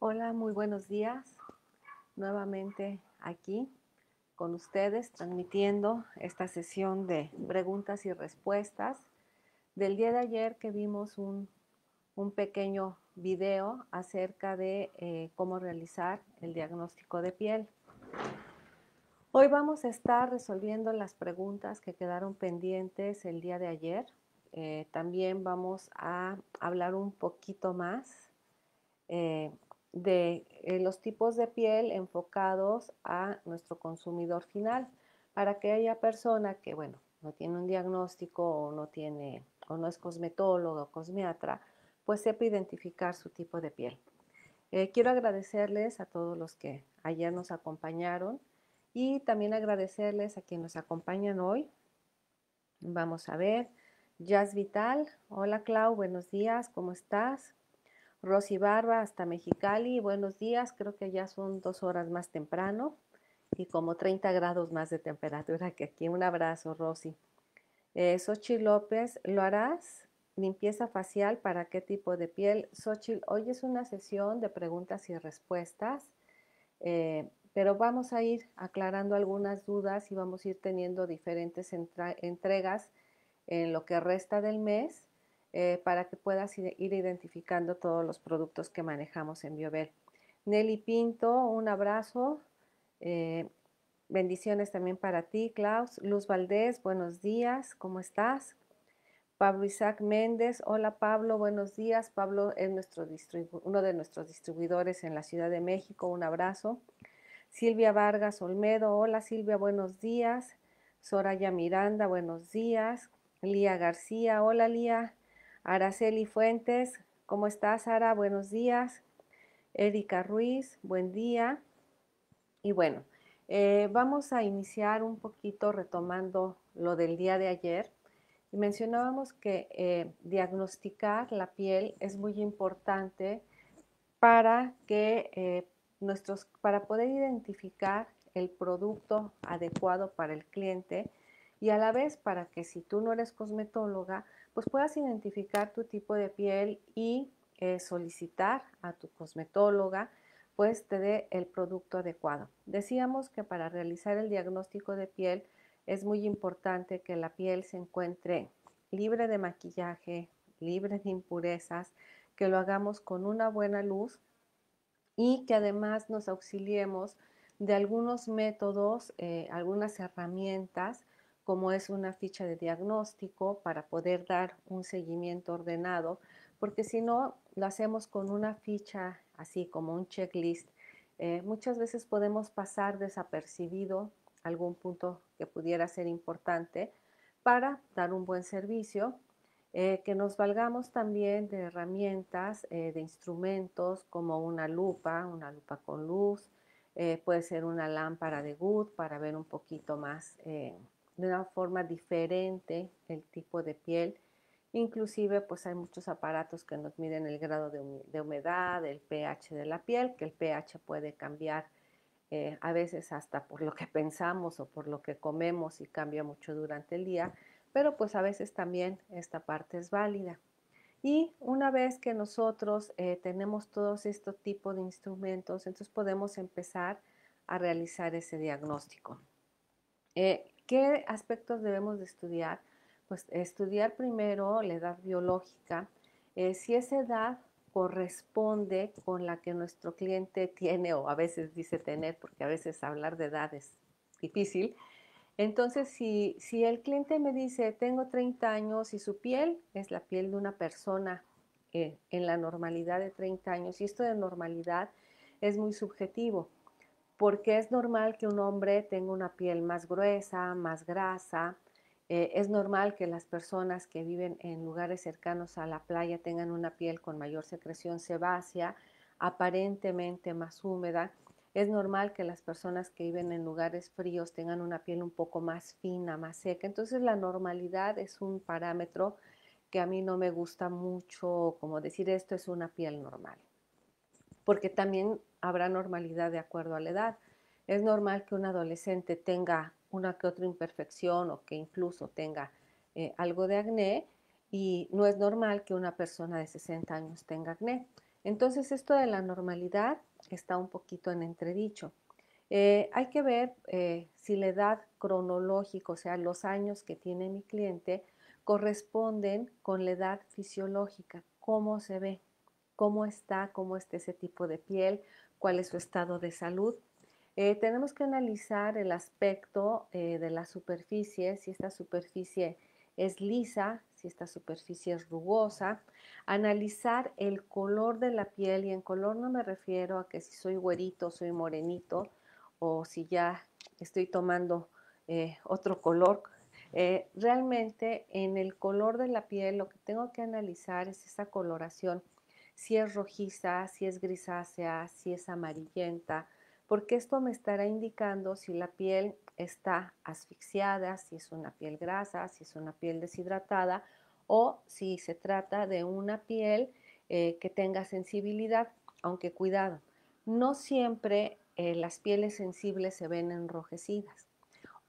Hola, muy buenos días. Nuevamente aquí con ustedes transmitiendo esta sesión de preguntas y respuestas del día de ayer que vimos un, pequeño video acerca de eh, cómo realizar el diagnóstico de piel. Hoy vamos a estar resolviendo las preguntas que quedaron pendientes el día de ayer. Eh, también vamos a hablar un poquito más eh, de eh, los tipos de piel enfocados a nuestro consumidor final para que haya persona que, bueno, no tiene un diagnóstico o no tiene o no es cosmetólogo o cosmiatra, pues sepa identificar su tipo de piel. Eh, quiero agradecerles a todos los que ayer nos acompañaron y también agradecerles a quienes nos acompañan hoy. Vamos a ver, Jazz Vital, hola Clau, buenos días, ¿cómo estás? Rosy Barba hasta Mexicali. Buenos días, creo que ya son dos horas más temprano y como 30 grados más de temperatura que aquí. Un abrazo, Rosy. Eh, Xochitl López, ¿lo harás? Limpieza facial, ¿para qué tipo de piel? Xochitl, hoy es una sesión de preguntas y respuestas, eh, pero vamos a ir aclarando algunas dudas y vamos a ir teniendo diferentes entregas en lo que resta del mes eh, para que puedas ir, identificando todos los productos que manejamos en Biover. Nelly Pinto, un abrazo. Eh, bendiciones también para ti, Klaus. Luz Valdés, buenos días, ¿cómo estás? Pablo Isaac Méndez, hola Pablo, buenos días. Pablo es nuestro uno de nuestros distribuidores en la Ciudad de México, un abrazo. Silvia Vargas Olmedo, hola Silvia, buenos días. Soraya Miranda, buenos días. Lía García, hola Lía, Araceli Fuentes, ¿cómo estás, Sara? Buenos días. Erika Ruiz, buen día. Y bueno, eh, vamos a iniciar un poquito retomando lo del día de ayer. Y mencionábamos que eh, diagnosticar la piel es muy importante para que eh, nuestros, para poder identificar el producto adecuado para el cliente y a la vez para que si tú no eres cosmetóloga, pues puedas identificar tu tipo de piel y eh, solicitar a tu cosmetóloga pues te dé el producto adecuado. Decíamos que para realizar el diagnóstico de piel es muy importante que la piel se encuentre libre de maquillaje, libre de impurezas, que lo hagamos con una buena luz y que además nos auxiliemos de algunos métodos, eh, algunas herramientas como es una ficha de diagnóstico para poder dar un seguimiento ordenado, porque si no lo hacemos con una ficha así como un checklist, eh, muchas veces podemos pasar desapercibido algún punto que pudiera ser importante para dar un buen servicio, eh, que nos valgamos también de herramientas, eh, de instrumentos como una lupa, una lupa con luz, puede ser una lámpara de Good para ver un poquito más de una forma diferente el tipo de piel. Inclusive pues hay muchos aparatos que nos miden el grado de humedad, el pH de la piel, que el pH puede cambiar eh, a veces hasta por lo que pensamos o por lo que comemos y cambia mucho durante el día, pero pues a veces también esta parte es válida. Y una vez que nosotros eh, tenemos todos estos tipos de instrumentos, entonces podemos empezar a realizar ese diagnóstico. Eh, ¿Qué aspectos debemos de estudiar? Pues estudiar primero la edad biológica. Eh, si esa edad corresponde con la que nuestro cliente tiene o a veces dice tener, porque a veces hablar de edad es difícil. Entonces, si, el cliente me dice, tengo 30 años y su piel es la piel de una persona eh, en la normalidad de 30 años, y esto de normalidad es muy subjetivo, porque es normal que un hombre tenga una piel más gruesa, más grasa, eh, es normal que las personas que viven en lugares cercanos a la playa tengan una piel con mayor secreción sebácea, aparentemente más húmeda. Es normal que las personas que viven en lugares fríos tengan una piel un poco más fina, más seca. Entonces la normalidad es un parámetro que a mí no me gusta mucho, como decir esto es una piel normal porque también habrá normalidad de acuerdo a la edad. Es normal que un adolescente tenga una que otra imperfección o que incluso tenga eh, algo de acné y no es normal que una persona de 60 años tenga acné. Entonces esto de la normalidad está un poquito en entredicho. Eh, hay que ver eh, si la edad cronológica, o sea, los años que tiene mi cliente, corresponden con la edad fisiológica, cómo se ve cómo está, cómo está ese tipo de piel, cuál es su estado de salud. Eh, tenemos que analizar el aspecto eh, de la superficie, si esta superficie es lisa, si esta superficie es rugosa. Analizar el color de la piel y en color no me refiero a que si soy güerito, soy morenito o si ya estoy tomando eh, otro color. realmente en el color de la piel lo que tengo que analizar es esa coloración si es rojiza, si es grisácea, si es amarillenta, porque esto me estará indicando si la piel está asfixiada, si es una piel grasa, si es una piel deshidratada o si se trata de una piel eh, que tenga sensibilidad, aunque cuidado, no siempre eh, las pieles sensibles se ven enrojecidas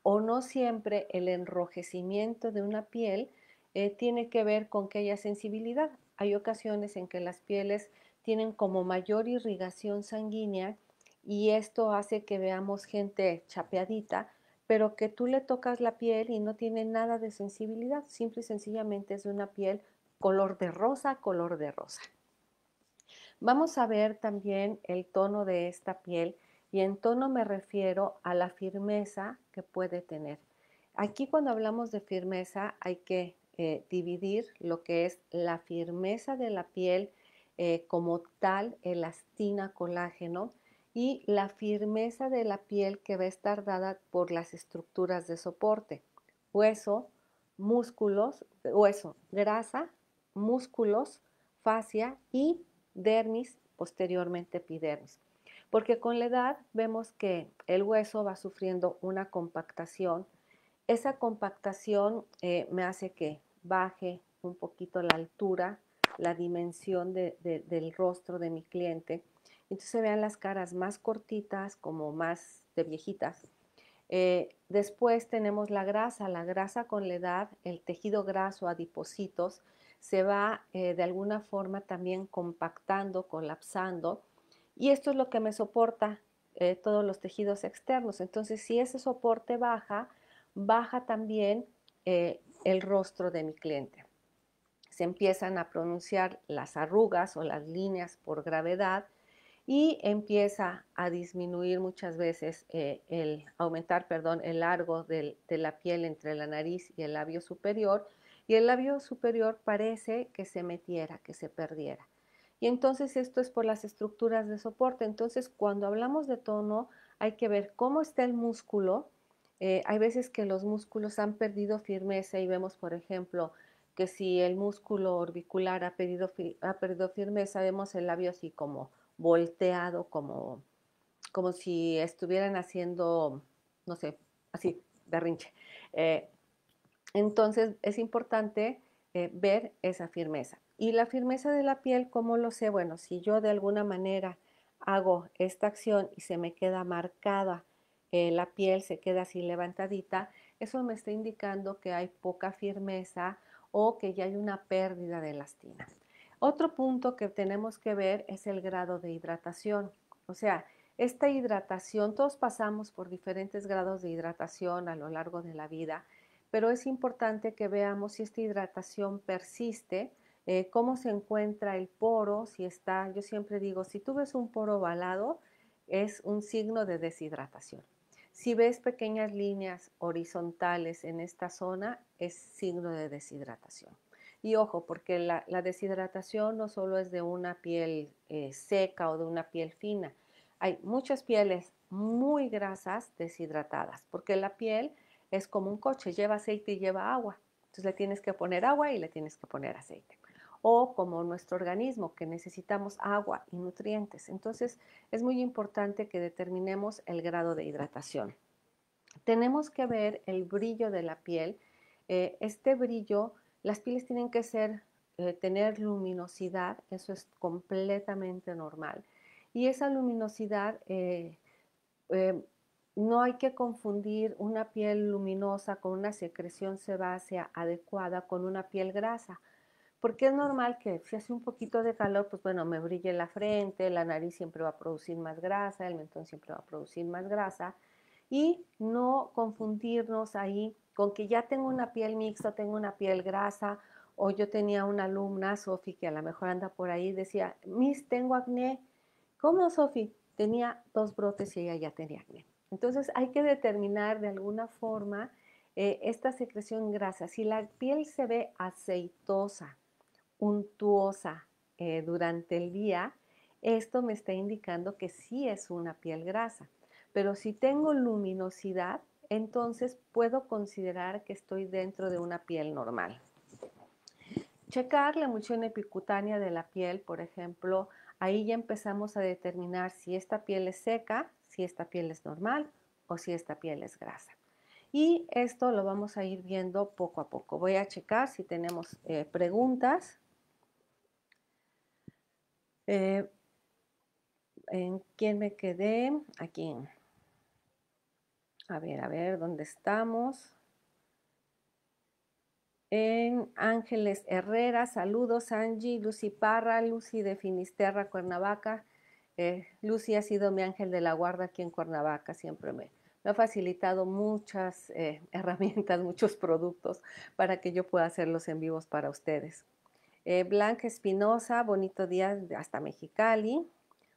o no siempre el enrojecimiento de una piel eh, tiene que ver con que haya sensibilidad hay ocasiones en que las pieles tienen como mayor irrigación sanguínea y esto hace que veamos gente chapeadita, pero que tú le tocas la piel y no tiene nada de sensibilidad, simple y sencillamente es una piel color de rosa, color de rosa. Vamos a ver también el tono de esta piel y en tono me refiero a la firmeza que puede tener. Aquí cuando hablamos de firmeza hay que eh, dividir lo que es la firmeza de la piel eh, como tal, elastina, colágeno, y la firmeza de la piel que va a estar dada por las estructuras de soporte, hueso, músculos, hueso, grasa, músculos, fascia y dermis, posteriormente epidermis. Porque con la edad vemos que el hueso va sufriendo una compactación. Esa compactación eh, me hace que baje un poquito la altura, la dimensión del rostro de mi cliente. Entonces vean las caras más cortitas, como más de viejitas. Eh, después tenemos la grasa. La grasa con la edad, el tejido graso, adipositos, se va eh, de alguna forma también compactando, colapsando. Y esto es lo que me soporta eh, todos los tejidos externos. Entonces, si ese soporte baja, baja también el rostro de mi cliente. Se empiezan a pronunciar las arrugas o las líneas por gravedad y empieza a disminuir muchas veces eh, el aumentar, perdón, el largo de la piel entre la nariz y el labio superior y el labio superior parece que se metiera, que se perdiera. Y entonces esto es por las estructuras de soporte. Entonces cuando hablamos de tono hay que ver cómo está el músculo, eh, hay veces que los músculos han perdido firmeza y vemos, por ejemplo, que si el músculo orbicular ha, perdido, firmeza, vemos el labio así como volteado, como, como si estuvieran haciendo, no sé, así, berrinche. Eh, entonces es importante eh, ver esa firmeza. Y la firmeza de la piel, ¿cómo lo sé? Bueno, si yo de alguna manera hago esta acción y se me queda marcada eh, la piel se queda así levantadita, eso me está indicando que hay poca firmeza o que ya hay una pérdida de elastina. Otro punto que tenemos que ver es el grado de hidratación. O sea, esta hidratación, todos pasamos por diferentes grados de hidratación a lo largo de la vida, pero es importante que veamos si esta hidratación persiste, eh, cómo se encuentra el poro, si está, yo siempre digo, si tú ves un poro ovalado, es un signo de deshidratación. Si ves pequeñas líneas horizontales en esta zona, es signo de deshidratación. Y ojo, porque la, deshidratación no solo es de una piel eh, seca o de una piel fina. Hay muchas pieles muy grasas deshidratadas, porque la piel es como un coche, lleva aceite y lleva agua. Entonces le tienes que poner agua y le tienes que poner aceite o como nuestro organismo, que necesitamos agua y nutrientes. Entonces, es muy importante que determinemos el grado de hidratación. Tenemos que ver el brillo de la piel. Eh, este brillo, las pieles tienen que ser, eh, tener luminosidad, eso es completamente normal. Y esa luminosidad eh, no hay que confundir una piel luminosa con una secreción sebácea adecuada con una piel grasa porque es normal que si hace un poquito de calor, pues bueno, me brille la frente, la nariz siempre va a producir más grasa, el mentón siempre va a producir más grasa, y no confundirnos ahí con que ya tengo una piel mixta, tengo una piel grasa, o yo tenía una alumna, Sofi, que a lo mejor anda por ahí, decía, Miss, tengo acné. ¿Cómo, Sofi? Tenía dos brotes y ella ya tenía acné. Entonces hay que determinar de alguna forma eh, esta secreción grasa. Si la piel se ve aceitosa, untuosa eh, durante el día, esto me está indicando que sí es una piel grasa. Pero si tengo luminosidad, entonces puedo considerar que estoy dentro de una piel normal. Checar la emulsión epicutánea de la piel, por ejemplo, ahí ya empezamos a determinar si esta piel es seca, si esta piel es normal o si esta piel es grasa. Y esto lo vamos a ir viendo poco a poco. Voy a checar si tenemos eh, preguntas. Eh, ¿En quién me quedé? Aquí. A ver, a ver, ¿dónde estamos? En Ángeles Herrera, saludos Angie, Lucy Parra, Lucy de Finisterra, Cuernavaca. Eh, Lucy ha sido mi ángel de la guarda aquí en Cuernavaca, siempre me, ha facilitado muchas eh, herramientas, muchos productos para que yo pueda hacerlos en vivos para ustedes. Eh, Blanca Espinosa, bonito día hasta Mexicali.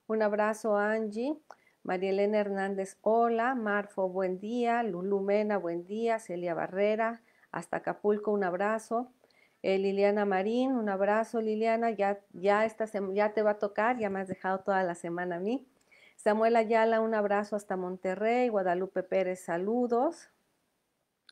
Un abrazo Angie. María Elena Hernández, hola. Marfo, buen día. Lulu Mena, buen día. Celia Barrera, hasta Acapulco, un abrazo. Eh, Liliana Marín, un abrazo Liliana, ya, ya, ya te va a tocar, ya me has dejado toda la semana a mí. Samuel Ayala, un abrazo hasta Monterrey. Guadalupe Pérez, saludos.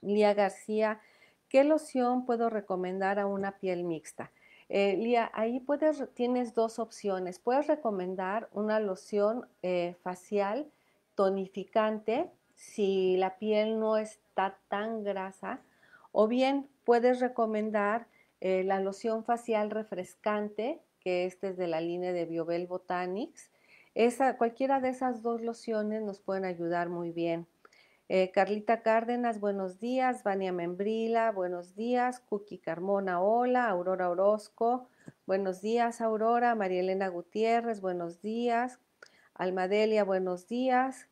Lía García, ¿qué loción puedo recomendar a una piel mixta? Eh, Lía, ahí puedes, tienes dos opciones. Puedes recomendar una loción eh, facial tonificante si la piel no está tan grasa o bien puedes recomendar eh, la loción facial refrescante, que este es de la línea de Biobel Botanics. cualquiera de esas dos lociones nos pueden ayudar muy bien. Eh, Carlita Cárdenas, buenos días. Vania Membrila, buenos días. Cookie Carmona, hola. Aurora Orozco, buenos días. Aurora, María Elena Gutiérrez, buenos días. Almadelia, buenos días.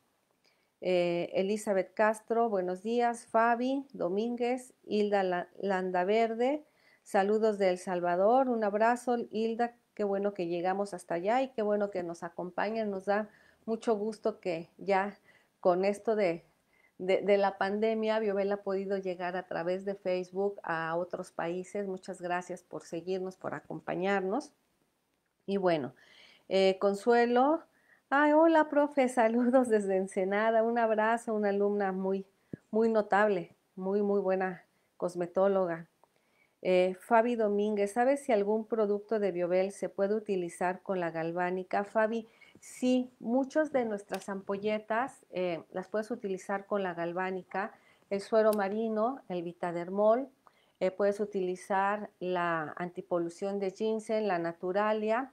Eh, Elizabeth Castro, buenos días. Fabi Domínguez, Hilda Landaverde, saludos de El Salvador. Un abrazo, Hilda. Qué bueno que llegamos hasta allá y qué bueno que nos acompañen. Nos da mucho gusto que ya con esto de de, la pandemia, Biobel ha podido llegar a través de Facebook a otros países. Muchas gracias por seguirnos, por acompañarnos. Y bueno, eh, Consuelo, ay, hola profe, saludos desde Ensenada, un abrazo, una alumna muy, muy notable, muy, muy buena cosmetóloga. Eh, Fabi Domínguez, ¿sabes si algún producto de Biobel se puede utilizar con la galvánica? Fabi, Sí, muchas de nuestras ampolletas eh, las puedes utilizar con la galvánica, el suero marino, el vitadermol, eh, puedes utilizar la antipolución de ginseng, la naturalia,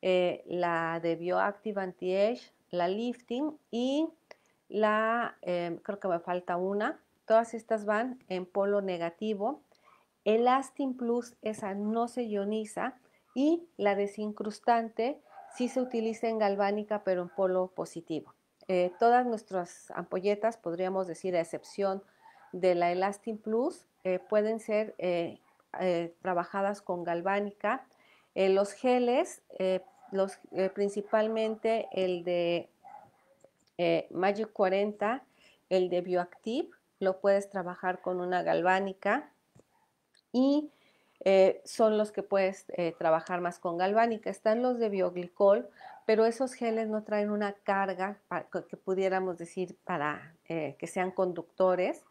eh, la de bioactive anti-age, la lifting y la, creo que me falta una, todas estas van en polo negativo. El Plus, esa no se ioniza y la desincrustante, sí se utiliza en galvánica, pero en polo positivo. Eh, todas nuestras ampolletas, podríamos decir, a excepción de la Elastin Plus, eh, pueden ser eh, trabajadas con galvánica. los geles, los, principalmente el de Magic 40, el de Bioactive, lo puedes trabajar con una galvánica. Y eh, son los que puedes eh, trabajar más con galvánica. Están los de bioglicol, pero esos geles no traen una carga que pudiéramos decir para eh, que sean conductores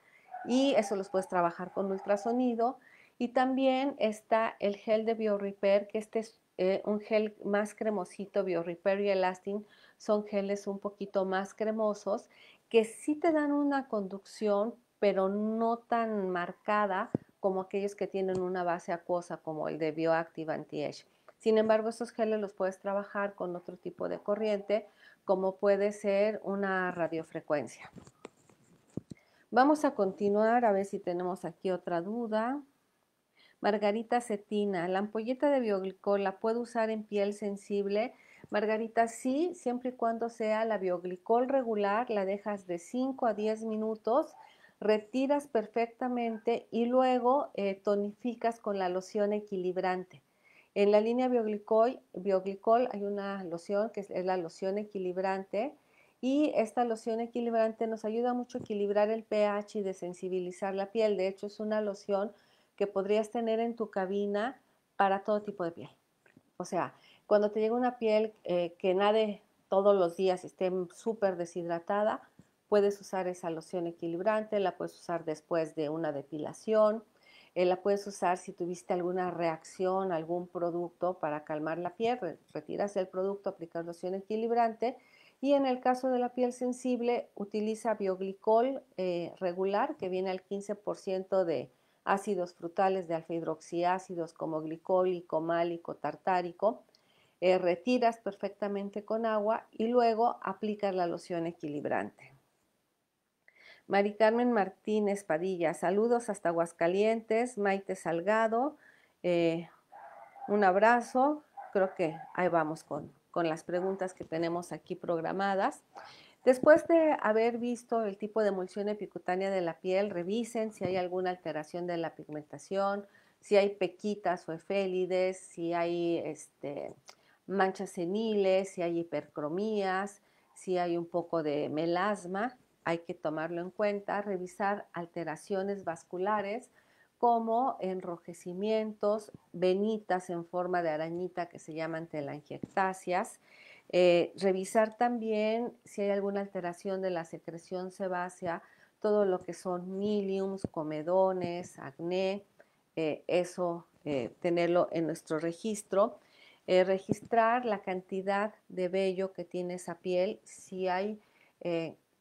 y eso los puedes trabajar con ultrasonido. Y también está el gel de BioRepair, que este es un gel más cremosito, BioRepair y Elastin son geles un poquito más cremosos que sí te dan una conducción, pero no tan marcada como aquellos que tienen una base acuosa como el de Bioactive Anti-Age. Sin embargo, estos geles los puedes trabajar con otro tipo de corriente, como puede ser una radiofrecuencia. Vamos a continuar a ver si tenemos aquí otra duda. Margarita Cetina, ¿la ampolleta de bioglicol la puedo usar en piel sensible? Margarita, sí, siempre y cuando sea la bioglicol regular, la dejas de 5 a 10 minutos retiras perfectamente y luego eh, tonificas con la loción equilibrante. En la línea bioglicol, bioglicol hay una loción que es, la loción equilibrante y esta loción equilibrante nos ayuda mucho a equilibrar el pH y desensibilizar la piel. De hecho, es una loción que podrías tener en tu cabina para todo tipo de piel. O sea, cuando te llega una piel eh, que nade todos los días esté súper deshidratada, Puedes usar esa loción equilibrante, la puedes usar después de una depilación, eh, la puedes usar si tuviste alguna reacción, algún producto para calmar la piel, retiras el producto, aplicas loción equilibrante y en el caso de la piel sensible utiliza bioglicol eh, regular que viene al 15% de ácidos frutales de alfa hidroxiácidos como glicólico, málico, tartárico. Eh, retiras perfectamente con agua y luego aplicas la loción equilibrante. Mari Carmen Martínez Padilla, saludos hasta Aguascalientes, Maite Salgado, eh, un abrazo. Creo que ahí vamos con, las preguntas que tenemos aquí programadas. Después de haber visto el tipo de emulsión epicutánea de la piel, revisen si hay alguna alteración de la pigmentación, si hay pequitas o efélides, si hay este, manchas seniles, si hay hipercromías, si hay un poco de melasma hay que tomarlo en cuenta, revisar alteraciones vasculares como enrojecimientos, venitas en forma de arañita que se llaman telangiectasias, eh, revisar también si hay alguna alteración de la secreción sebácea, todo lo que son miliums, comedones, acné, eh, eso eh, tenerlo en nuestro registro. registrar la cantidad de vello que tiene esa piel, si hay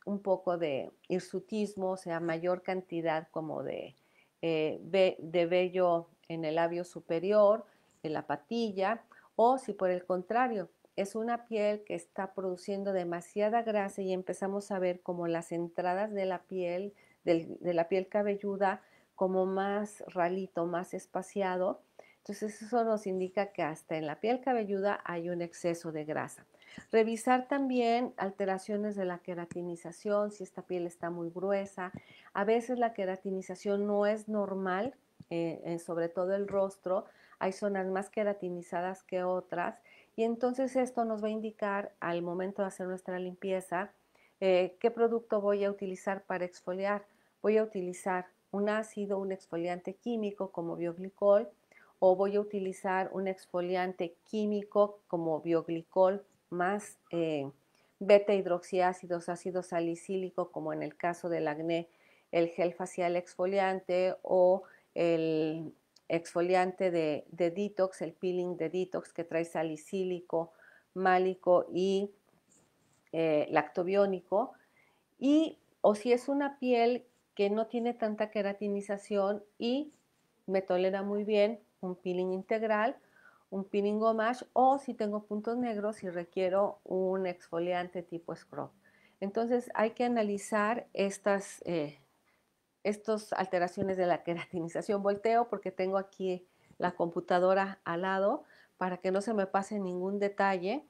un poco de hirsutismo, o sea, mayor cantidad como de, eh, de vello en el labio superior, en la patilla, o si por el contrario es una piel que está produciendo demasiada grasa y empezamos a ver como las entradas de la piel, de la piel cabelluda, como más ralito, más espaciado. Entonces eso nos indica que hasta en la piel cabelluda hay un exceso de grasa. Revisar también alteraciones de la queratinización, si esta piel está muy gruesa. A veces la queratinización no es normal, eh, eh, sobre todo el rostro. Hay zonas más queratinizadas que otras. Y entonces esto nos va a indicar al momento de hacer nuestra limpieza eh, qué producto voy a utilizar para exfoliar. Voy a utilizar un ácido, un exfoliante químico como bioglicol o voy a utilizar un exfoliante químico como bioglicol más eh, beta hidroxiácidos, ácido salicílico, como en el caso del acné, el gel facial exfoliante o el exfoliante de, detox, el peeling de detox que trae salicílico, málico y eh, lactobiónico. Y o si es una piel que no tiene tanta queratinización y me tolera muy bien un peeling integral un peeling o o si tengo puntos negros y requiero un exfoliante tipo scrub. Entonces hay que analizar estas, eh, estas alteraciones de la queratinización. Volteo porque tengo aquí la computadora al lado para que no se me pase ningún detalle.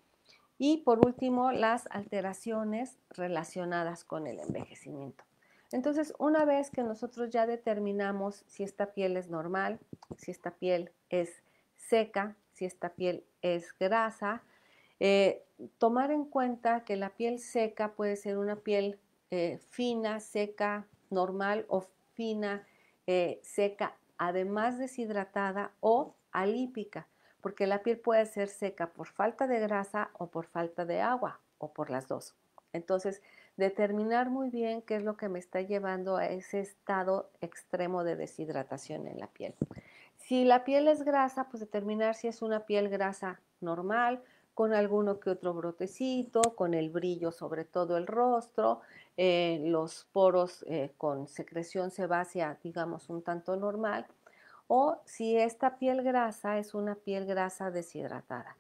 Y por último, las alteraciones relacionadas con el envejecimiento. Entonces, una vez que nosotros ya determinamos si esta piel es normal, si esta piel es seca, si esta piel es grasa. Eh, tomar en cuenta que la piel seca puede ser una piel eh, fina, seca, normal o fina, eh, seca, además deshidratada o alípica, porque la piel puede ser seca por falta de grasa o por falta de agua o por las dos. Entonces, determinar muy bien qué es lo que me está llevando a ese estado extremo de deshidratación en la piel. Si la piel es grasa, pues determinar si es una piel grasa normal, con alguno que otro brotecito, con el brillo sobre todo el rostro, eh, los poros eh, con secreción sebácea, digamos, un tanto normal, o si esta piel grasa es una piel grasa deshidratada.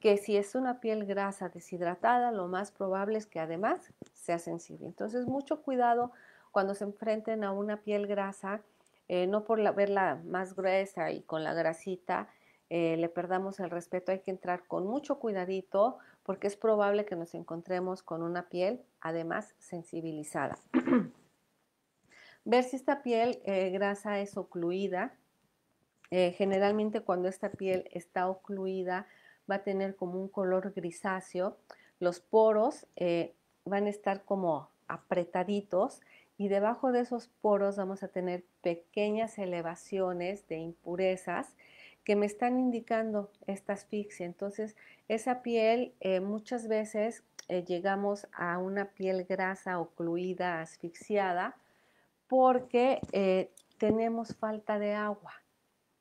Que si es una piel grasa deshidratada, lo más probable es que además sea sensible. Entonces, mucho cuidado cuando se enfrenten a una piel grasa eh, no por verla más gruesa y con la grasita, eh, le perdamos el respeto, hay que entrar con mucho cuidadito porque es probable que nos encontremos con una piel además sensibilizada. Ver si esta piel eh, grasa es ocluida. generalmente cuando esta piel está ocluida va a tener como un color grisáceo. Los poros van a estar como apretaditos y debajo de esos poros vamos a tener pequeñas elevaciones de impurezas que me están indicando esta asfixia. Entonces, esa piel eh, muchas veces eh, llegamos a una piel grasa, ocluida, asfixiada, porque eh, tenemos falta de agua.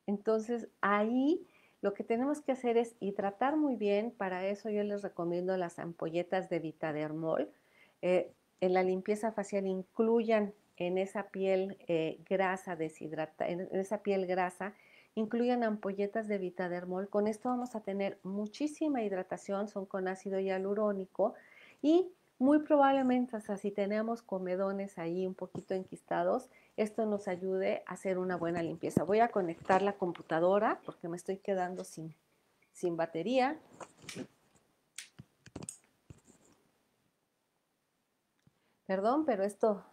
Entonces, ahí lo que tenemos que hacer es hidratar muy bien. Para eso yo les recomiendo las ampolletas de Vitadermol en la limpieza facial incluyan en esa piel eh, grasa deshidrata, en esa piel grasa, incluyan ampolletas de vitadermol. Con esto vamos a tener muchísima hidratación, son con ácido hialurónico y muy probablemente hasta si tenemos comedones ahí un poquito enquistados, esto nos ayude a hacer una buena limpieza. Voy a conectar la computadora porque me estoy quedando sin, sin batería. Perdón, pero esto...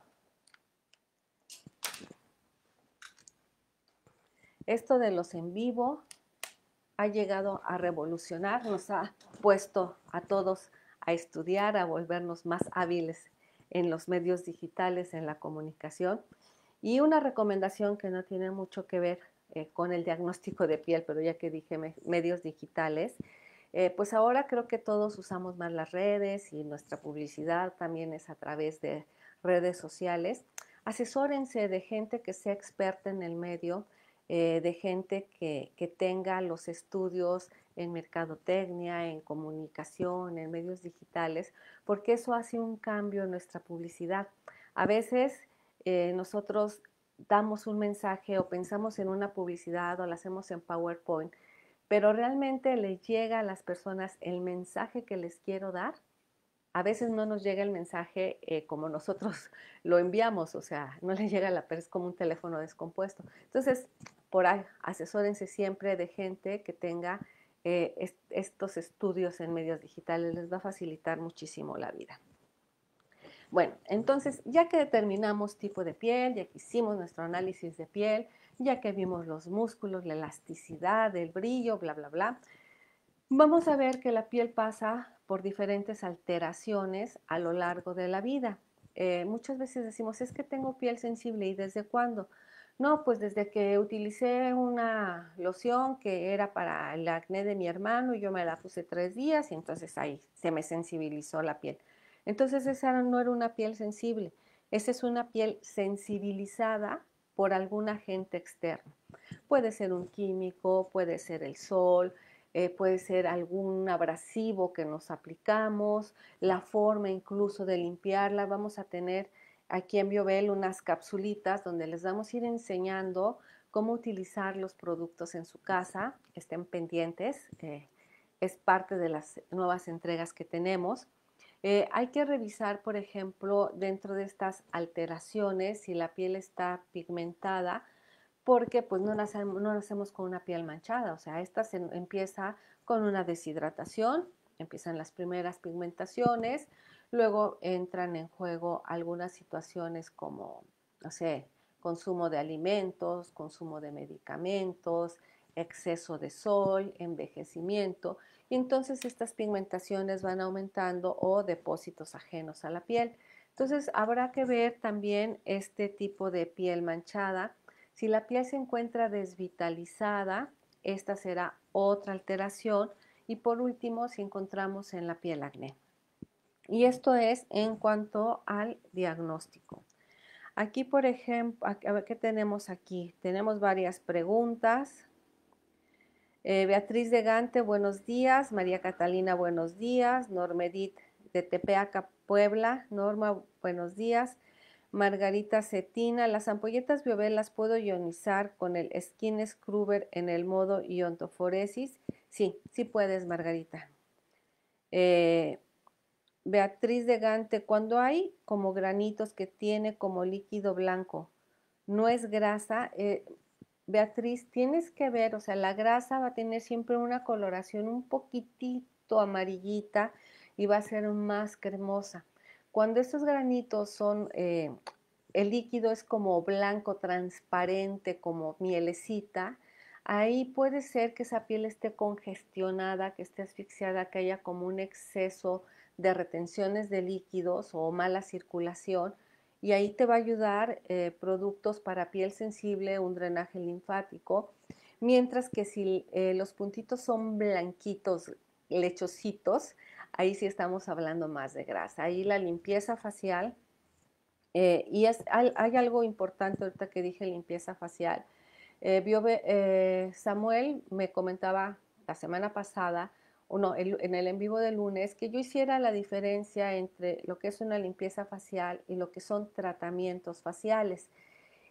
Esto de los en vivo ha llegado a revolucionar, nos ha puesto a todos a estudiar, a volvernos más hábiles en los medios digitales, en la comunicación. Y una recomendación que no tiene mucho que ver eh, con el diagnóstico de piel, pero ya que dije medios digitales, eh, pues ahora creo que todos usamos más las redes y nuestra publicidad también es a través de redes sociales. Asesórense de gente que sea experta en el medio, eh, de gente que, tenga los estudios en mercadotecnia, en comunicación, en medios digitales, porque eso hace un cambio en nuestra publicidad. A veces eh, nosotros damos un mensaje o pensamos en una publicidad o la hacemos en PowerPoint pero realmente le llega a las personas el mensaje que les quiero dar. A veces no nos llega el mensaje eh, como nosotros lo enviamos, o sea, no le llega la es como un teléfono descompuesto. Entonces, por ahí, asesórense siempre de gente que tenga eh, estos estudios en medios digitales, les va a facilitar muchísimo la vida. Bueno, entonces, ya que determinamos tipo de piel, ya que hicimos nuestro análisis de piel, ya que vimos los músculos, la elasticidad, el brillo, bla, bla, bla, vamos a ver que la piel pasa por diferentes alteraciones a lo largo de la vida. Eh, muchas veces decimos, es que tengo piel sensible y desde cuándo. No, pues desde que utilicé una loción que era para el acné de mi hermano y yo me la puse tres días y entonces ahí se me sensibilizó la piel. Entonces esa no era una piel sensible, esa es una piel sensibilizada por algún agente externo. Puede ser un químico, puede ser el sol, eh, puede ser algún abrasivo que nos aplicamos, la forma incluso de limpiarla. Vamos a tener aquí en Biobel unas capsulitas donde les vamos a ir enseñando cómo utilizar los productos en su casa. Estén pendientes, eh, es parte de las nuevas entregas que tenemos. Eh, hay que revisar, por ejemplo, dentro de estas alteraciones, si la piel está pigmentada, porque pues no nacemos, no con una piel manchada, o sea, esta empieza con una deshidratación, empiezan las primeras pigmentaciones, luego entran en juego algunas situaciones como, no sé, consumo de alimentos, consumo de medicamentos, exceso de sol, envejecimiento y entonces estas pigmentaciones van aumentando o depósitos ajenos a la piel. Entonces habrá que ver también este tipo de piel manchada. Si la piel se encuentra desvitalizada, esta será otra alteración. Y por último, si encontramos en la piel acné. Y esto es en cuanto al diagnóstico. Aquí, por ejemplo, a ver ¿qué tenemos aquí? Tenemos varias preguntas. Eh, Beatriz de Gante, buenos días. María Catalina, buenos días. Normedit de Tepeaca, Puebla. Norma, buenos días. Margarita Cetina, las ampolletas biovelas puedo ionizar con el skin scrubber en el modo iontoforesis. Sí, sí puedes, Margarita. Eh, Beatriz de Gante, cuando hay como granitos que tiene como líquido blanco, no es grasa, eh, Beatriz, tienes que ver, o sea, la grasa va a tener siempre una coloración un poquitito amarillita y va a ser más cremosa. Cuando estos granitos son, eh, el líquido es como blanco, transparente, como mielecita, ahí puede ser que esa piel esté congestionada, que esté asfixiada, que haya como un exceso de retenciones de líquidos o mala circulación y ahí te va a ayudar eh, productos para piel sensible, un drenaje linfático, mientras que si eh, los puntitos son blanquitos, lechositos, ahí sí estamos hablando más de grasa. Ahí la limpieza facial, eh, y hay, algo importante ahorita que dije limpieza facial. Samuel me comentaba la semana pasada en el en vivo de lunes, que yo hiciera la diferencia entre lo que es una limpieza facial y lo que son tratamientos faciales.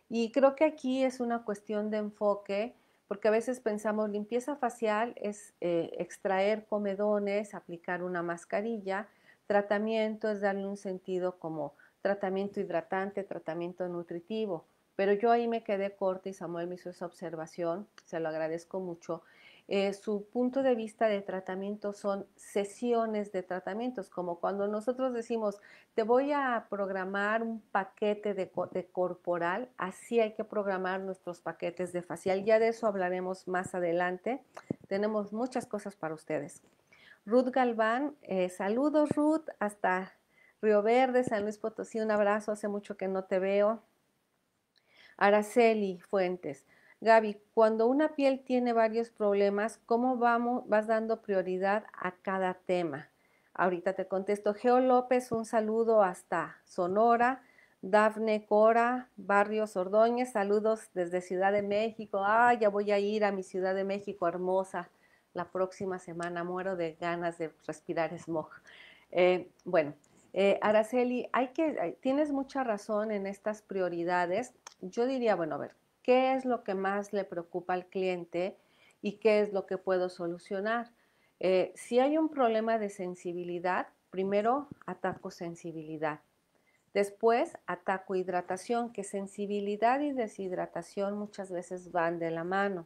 Y creo que aquí es una cuestión de enfoque, porque a veces pensamos limpieza facial es eh, extraer comedones, aplicar una mascarilla, tratamiento es darle un sentido como tratamiento hidratante, tratamiento nutritivo. Pero yo ahí me quedé corta y Samuel me hizo esa observación, se lo agradezco mucho, eh, su punto de vista de tratamiento son sesiones de tratamientos, como cuando nosotros decimos, te voy a programar un paquete de, de corporal, así hay que programar nuestros paquetes de facial. Ya de eso hablaremos más adelante. Tenemos muchas cosas para ustedes. Ruth Galván, eh, saludos Ruth, hasta Río Verde, San Luis Potosí, un abrazo, hace mucho que no te veo. Araceli Fuentes, Gaby, cuando una piel tiene varios problemas, ¿cómo vamos, vas dando prioridad a cada tema? Ahorita te contesto. Geo López, un saludo hasta Sonora. Dafne Cora, Barrios Ordóñez, saludos desde Ciudad de México. Ah, ya voy a ir a mi Ciudad de México hermosa la próxima semana. Muero de ganas de respirar smog. Eh, bueno, eh, Araceli, hay que, eh, tienes mucha razón en estas prioridades. Yo diría, bueno, a ver, qué es lo que más le preocupa al cliente y qué es lo que puedo solucionar. Eh, si hay un problema de sensibilidad, primero ataco sensibilidad. Después ataco hidratación, que sensibilidad y deshidratación muchas veces van de la mano.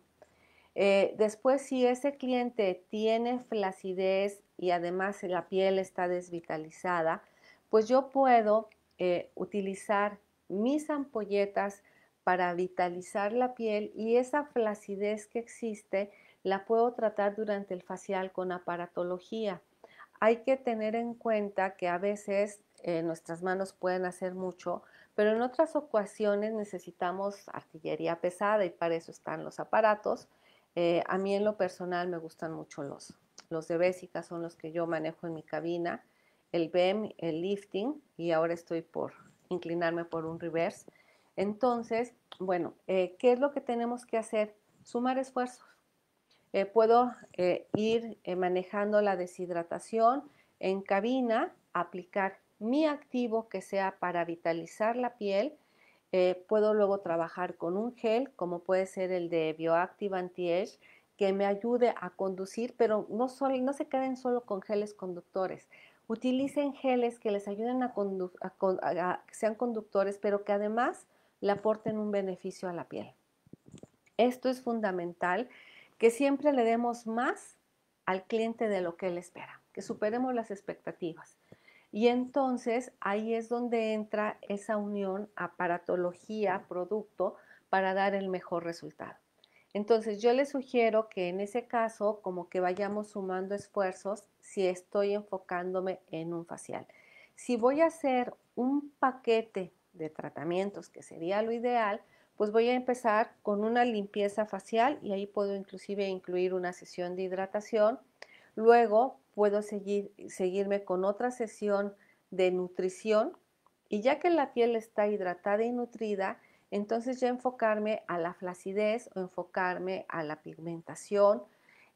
Eh, después, si ese cliente tiene flacidez y además la piel está desvitalizada, pues yo puedo eh, utilizar mis ampolletas para vitalizar la piel y esa flacidez que existe la puedo tratar durante el facial con aparatología. Hay que tener en cuenta que a veces eh, nuestras manos pueden hacer mucho, pero en otras ocasiones necesitamos artillería pesada y para eso están los aparatos. Eh, a mí en lo personal me gustan mucho los, los de Bésica, son los que yo manejo en mi cabina, el BEM, el lifting y ahora estoy por inclinarme por un reverse. Entonces, bueno, eh, ¿qué es lo que tenemos que hacer? Sumar esfuerzos. Eh, puedo eh, ir manejando la deshidratación en cabina, aplicar mi activo que sea para vitalizar la piel. puedo luego trabajar con un gel, como puede ser el de Bioactive Anti-Age, que me ayude a conducir, pero no, no se queden solo con geles conductores utilicen geles que les ayuden a, a, que sean conductores, pero que además le aporten un beneficio a la piel. Esto es fundamental, que siempre le demos más al cliente de lo que él espera, que superemos las expectativas. Y entonces ahí es donde entra esa unión aparatología-producto para dar el mejor resultado. Entonces yo le sugiero que en ese caso como que vayamos sumando esfuerzos si estoy enfocándome en un facial. Si voy a hacer un paquete de tratamientos, que sería lo ideal, pues voy a empezar con una limpieza facial y ahí puedo inclusive incluir una sesión de hidratación. Luego puedo seguir, seguirme con otra sesión de nutrición y ya que la piel está hidratada y nutrida, entonces ya enfocarme a la flacidez o enfocarme a la pigmentación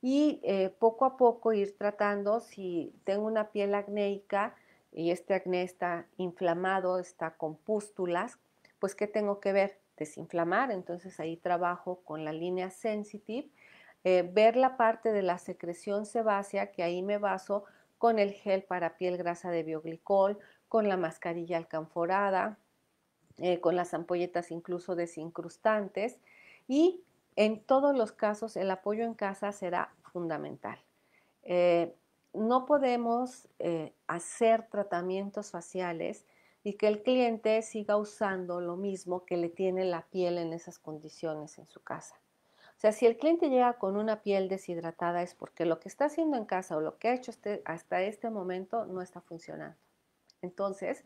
y eh, poco a poco ir tratando si tengo una piel acnéica, y este acné está inflamado, está con pústulas, pues ¿qué tengo que ver? Desinflamar, entonces ahí trabajo con la línea Sensitive, eh, ver la parte de la secreción sebácea, que ahí me baso con el gel para piel grasa de bioglicol, con la mascarilla alcanforada, eh, con las ampolletas incluso desincrustantes y en todos los casos el apoyo en casa será fundamental. Eh, no podemos eh, hacer tratamientos faciales y que el cliente siga usando lo mismo que le tiene la piel en esas condiciones en su casa. O sea, si el cliente llega con una piel deshidratada es porque lo que está haciendo en casa o lo que ha hecho este, hasta este momento no está funcionando. Entonces,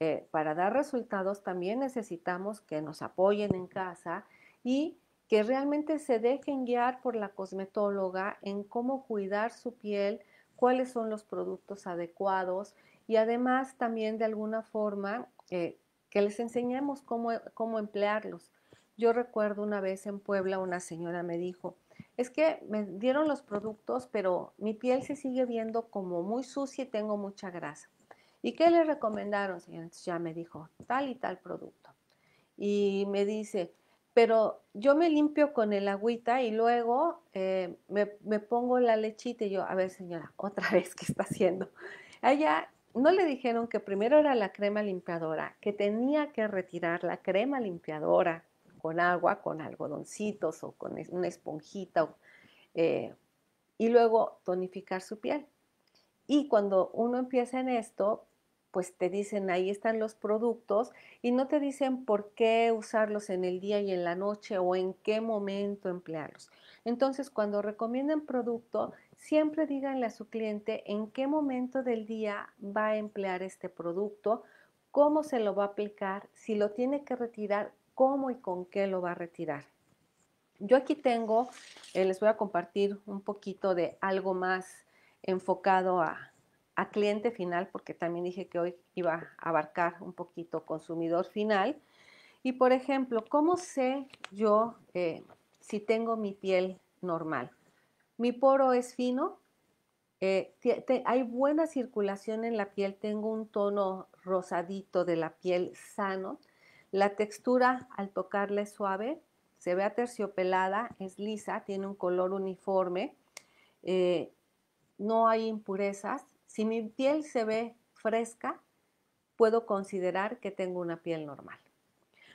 eh, para dar resultados también necesitamos que nos apoyen en casa y que realmente se dejen guiar por la cosmetóloga en cómo cuidar su piel, cuáles son los productos adecuados y además también de alguna forma eh, que les enseñemos cómo, cómo emplearlos. Yo recuerdo una vez en Puebla una señora me dijo, es que me dieron los productos, pero mi piel se sigue viendo como muy sucia y tengo mucha grasa. ¿Y qué le recomendaron, ya me dijo, tal y tal producto. Y me dice, pero yo me limpio con el agüita y luego eh, me, pongo la lechita y yo, a ver señora, otra vez, ¿qué está haciendo? Allá no le dijeron que primero era la crema limpiadora, que tenía que retirar la crema limpiadora con agua, con algodoncitos o con una esponjita eh, y luego tonificar su piel. Y cuando uno empieza en esto, pues te dicen ahí están los productos y no te dicen por qué usarlos en el día y en la noche o en qué momento emplearlos. Entonces, cuando recomiendan producto, siempre díganle a su cliente en qué momento del día va a emplear este producto, cómo se lo va a aplicar, si lo tiene que retirar, cómo y con qué lo va a retirar. Yo aquí tengo, eh, les voy a compartir un poquito de algo más enfocado a, a cliente final, porque también dije que hoy iba a abarcar un poquito consumidor final. Y por ejemplo, ¿cómo sé yo eh, si tengo mi piel normal? Mi poro es fino, eh, hay buena circulación en la piel, tengo un tono rosadito de la piel sano, la textura al tocarla es suave, se ve terciopelada? es lisa, tiene un color uniforme, eh, no hay impurezas, si mi piel se ve fresca, puedo considerar que tengo una piel normal.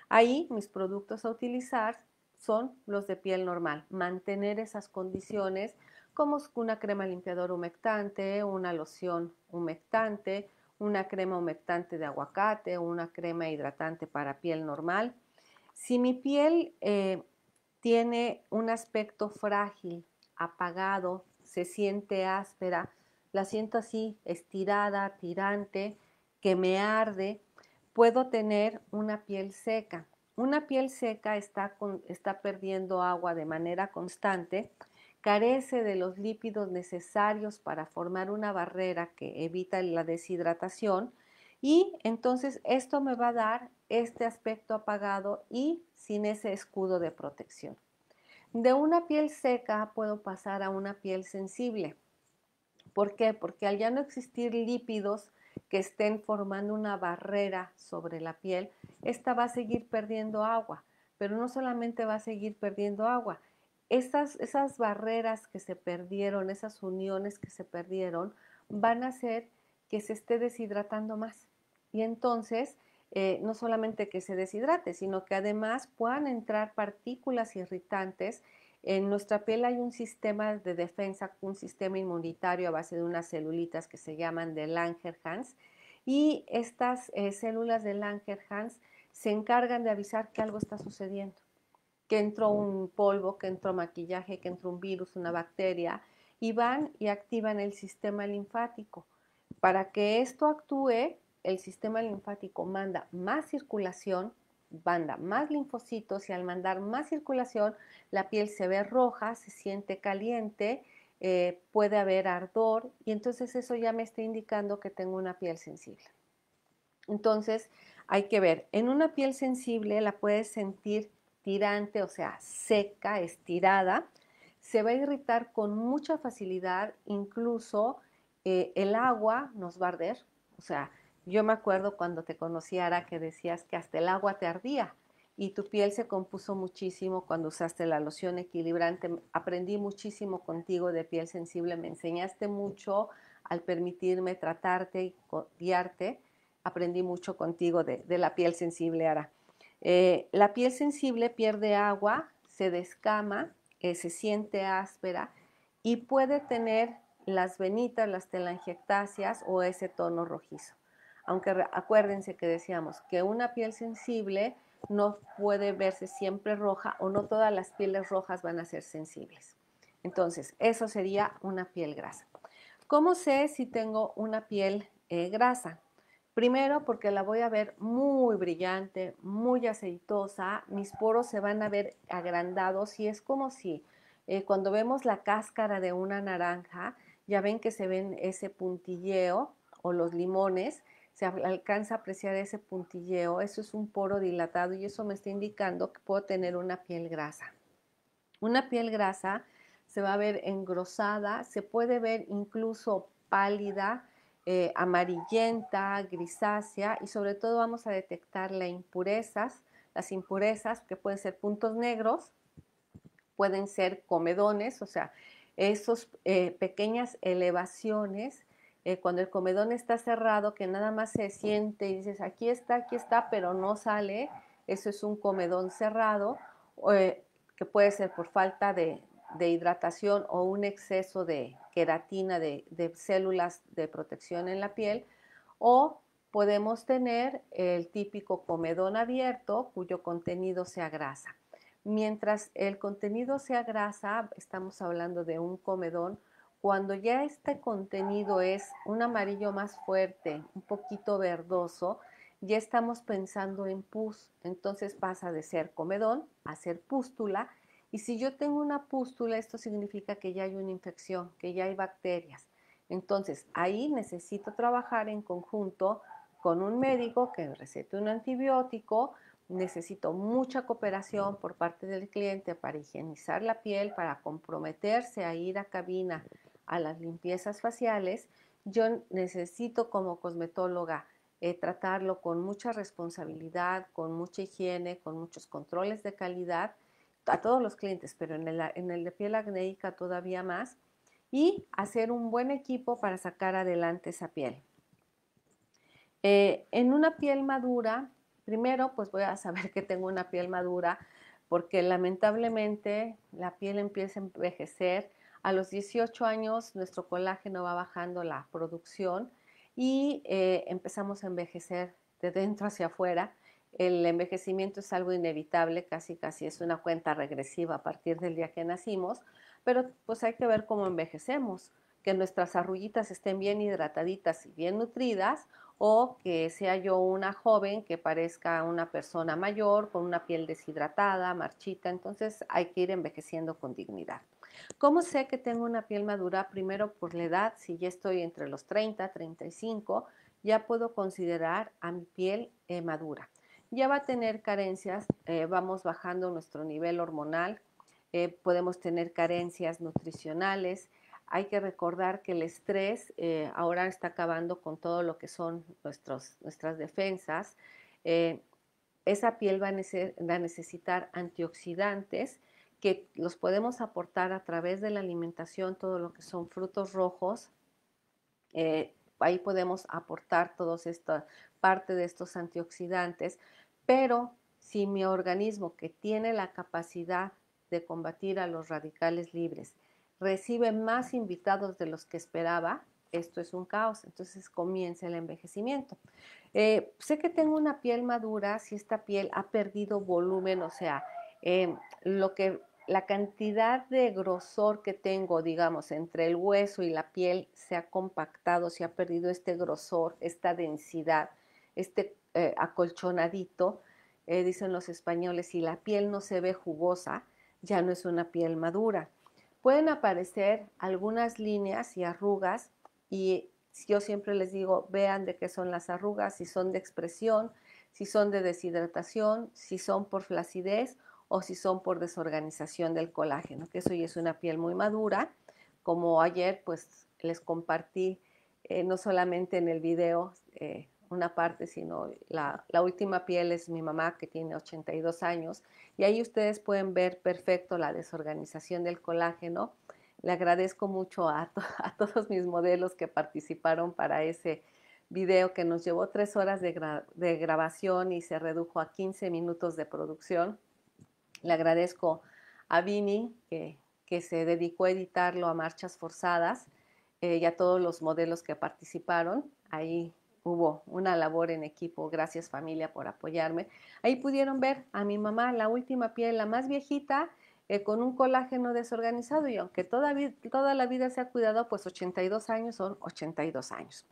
Ahí mis productos a utilizar son los de piel normal. Mantener esas condiciones como una crema limpiadora humectante, una loción humectante, una crema humectante de aguacate, una crema hidratante para piel normal. Si mi piel eh, tiene un aspecto frágil, apagado, se siente áspera, la siento así, estirada, tirante, que me arde, puedo tener una piel seca. Una piel seca está, está perdiendo agua de manera constante, carece de los lípidos necesarios para formar una barrera que evita la deshidratación y entonces esto me va a dar este aspecto apagado y sin ese escudo de protección. De una piel seca puedo pasar a una piel sensible. ¿Por qué? Porque al ya no existir lípidos que estén formando una barrera sobre la piel, esta va a seguir perdiendo agua, pero no solamente va a seguir perdiendo agua, esas, esas barreras que se perdieron, esas uniones que se perdieron, van a hacer que se esté deshidratando más. Y entonces, eh, no solamente que se deshidrate, sino que además puedan entrar partículas irritantes en nuestra piel hay un sistema de defensa, un sistema inmunitario a base de unas celulitas que se llaman de Langerhans y estas eh, células de Langerhans se encargan de avisar que algo está sucediendo, que entró un polvo, que entró maquillaje, que entró un virus, una bacteria y van y activan el sistema linfático. Para que esto actúe, el sistema linfático manda más circulación, banda más linfocitos y al mandar más circulación, la piel se ve roja, se siente caliente, eh, puede haber ardor y entonces eso ya me está indicando que tengo una piel sensible. Entonces hay que ver, en una piel sensible la puedes sentir tirante, o sea, seca, estirada, se va a irritar con mucha facilidad, incluso eh, el agua nos va a arder, o sea, yo me acuerdo cuando te conocí, Ara, que decías que hasta el agua te ardía y tu piel se compuso muchísimo cuando usaste la loción equilibrante. Aprendí muchísimo contigo de piel sensible, me enseñaste mucho al permitirme tratarte y guiarte. Aprendí mucho contigo de, la piel sensible, Ara. Eh, la piel sensible pierde agua, se descama, eh, se siente áspera y puede tener las venitas, las telangiectasias o ese tono rojizo aunque acuérdense que decíamos que una piel sensible no puede verse siempre roja o no todas las pieles rojas van a ser sensibles. Entonces, eso sería una piel grasa. ¿Cómo sé si tengo una piel eh, grasa? Primero porque la voy a ver muy brillante, muy aceitosa, mis poros se van a ver agrandados y es como si eh, cuando vemos la cáscara de una naranja, ya ven que se ven ese puntilleo o los limones, se alcanza a apreciar ese puntilleo, eso es un poro dilatado y eso me está indicando que puedo tener una piel grasa. Una piel grasa se va a ver engrosada, se puede ver incluso pálida, eh, amarillenta, grisácea y sobre todo vamos a detectar las impurezas, las impurezas que pueden ser puntos negros, pueden ser comedones, o sea, esas eh, pequeñas elevaciones eh, cuando el comedón está cerrado, que nada más se siente y dices, aquí está, aquí está, pero no sale, eso es un comedón cerrado, eh, que puede ser por falta de, hidratación o un exceso de queratina de, de células de protección en la piel, o podemos tener el típico comedón abierto cuyo contenido sea grasa. Mientras el contenido sea grasa, estamos hablando de un comedón, cuando ya este contenido es un amarillo más fuerte, un poquito verdoso, ya estamos pensando en pus. Entonces pasa de ser comedón a ser pústula. Y si yo tengo una pústula, esto significa que ya hay una infección, que ya hay bacterias. Entonces ahí necesito trabajar en conjunto con un médico que recete un antibiótico. Necesito mucha cooperación por parte del cliente para higienizar la piel, para comprometerse a ir a cabina a las limpiezas faciales, yo necesito como cosmetóloga eh, tratarlo con mucha responsabilidad, con mucha higiene, con muchos controles de calidad a todos los clientes, pero en el, de piel acnéica todavía más, y hacer un buen equipo para sacar adelante esa piel. Eh, en una piel madura, primero pues voy a saber que tengo una piel madura, porque lamentablemente la piel empieza a envejecer a los 18 años nuestro colágeno va bajando la producción y eh, empezamos a envejecer de dentro hacia afuera. El envejecimiento es algo inevitable, casi casi es una cuenta regresiva a partir del día que nacimos, pero pues hay que ver cómo envejecemos, que nuestras arrullitas estén bien hidrataditas y bien nutridas o que sea yo una joven que parezca una persona mayor con una piel deshidratada, marchita, entonces hay que ir envejeciendo con dignidad. ¿Cómo sé que tengo una piel madura? Primero por la edad, si ya estoy entre los 30, 35, ya puedo considerar a mi piel eh, madura. Ya va a tener carencias, eh, vamos bajando nuestro nivel hormonal, eh, podemos tener carencias nutricionales. Hay que recordar que el estrés ahora está acabando con todo lo que son nuestros, nuestras defensas. esa piel va a necesitar antioxidantes que los podemos aportar a través de la alimentación, todo lo que son frutos rojos. Eh, ahí podemos aportar toda esta parte de estos antioxidantes, pero si mi organismo que tiene la capacidad de combatir a los radicales libres recibe más invitados de los que esperaba, esto es un caos, entonces comienza el envejecimiento. Eh, sé que tengo una piel madura, si esta piel ha perdido volumen, o sea, eh, lo que la cantidad de grosor que tengo, digamos, entre el hueso y la piel se ha compactado, se ha perdido este grosor, esta densidad, este eh, acolchonadito, eh, dicen los españoles, si la piel no se ve jugosa, ya no es una piel madura. Pueden aparecer algunas líneas y arrugas y yo siempre les digo, vean de qué son las arrugas, si son de expresión, si son de deshidratación, si son por flacidez o si son por desorganización del colágeno, que eso ya es una piel muy madura. Como ayer, pues les compartí eh, no solamente en el video eh, una parte, sino la, última piel es mi mamá que tiene 82 años y ahí ustedes pueden ver perfecto la desorganización del colágeno. Le agradezco mucho a, todos mis modelos que participaron para ese video que nos llevó tres horas de, de grabación y se redujo a 15 minutos de producción le agradezco a Vini, que, se dedicó a editarlo a marchas forzadas eh, y a todos los modelos que participaron. Ahí hubo una labor en equipo. Gracias familia por apoyarme. Ahí pudieron ver a mi mamá, la última piel, la más viejita, eh, con un colágeno desorganizado y aunque toda, toda la vida se ha cuidado, pues 82 años son 82 años.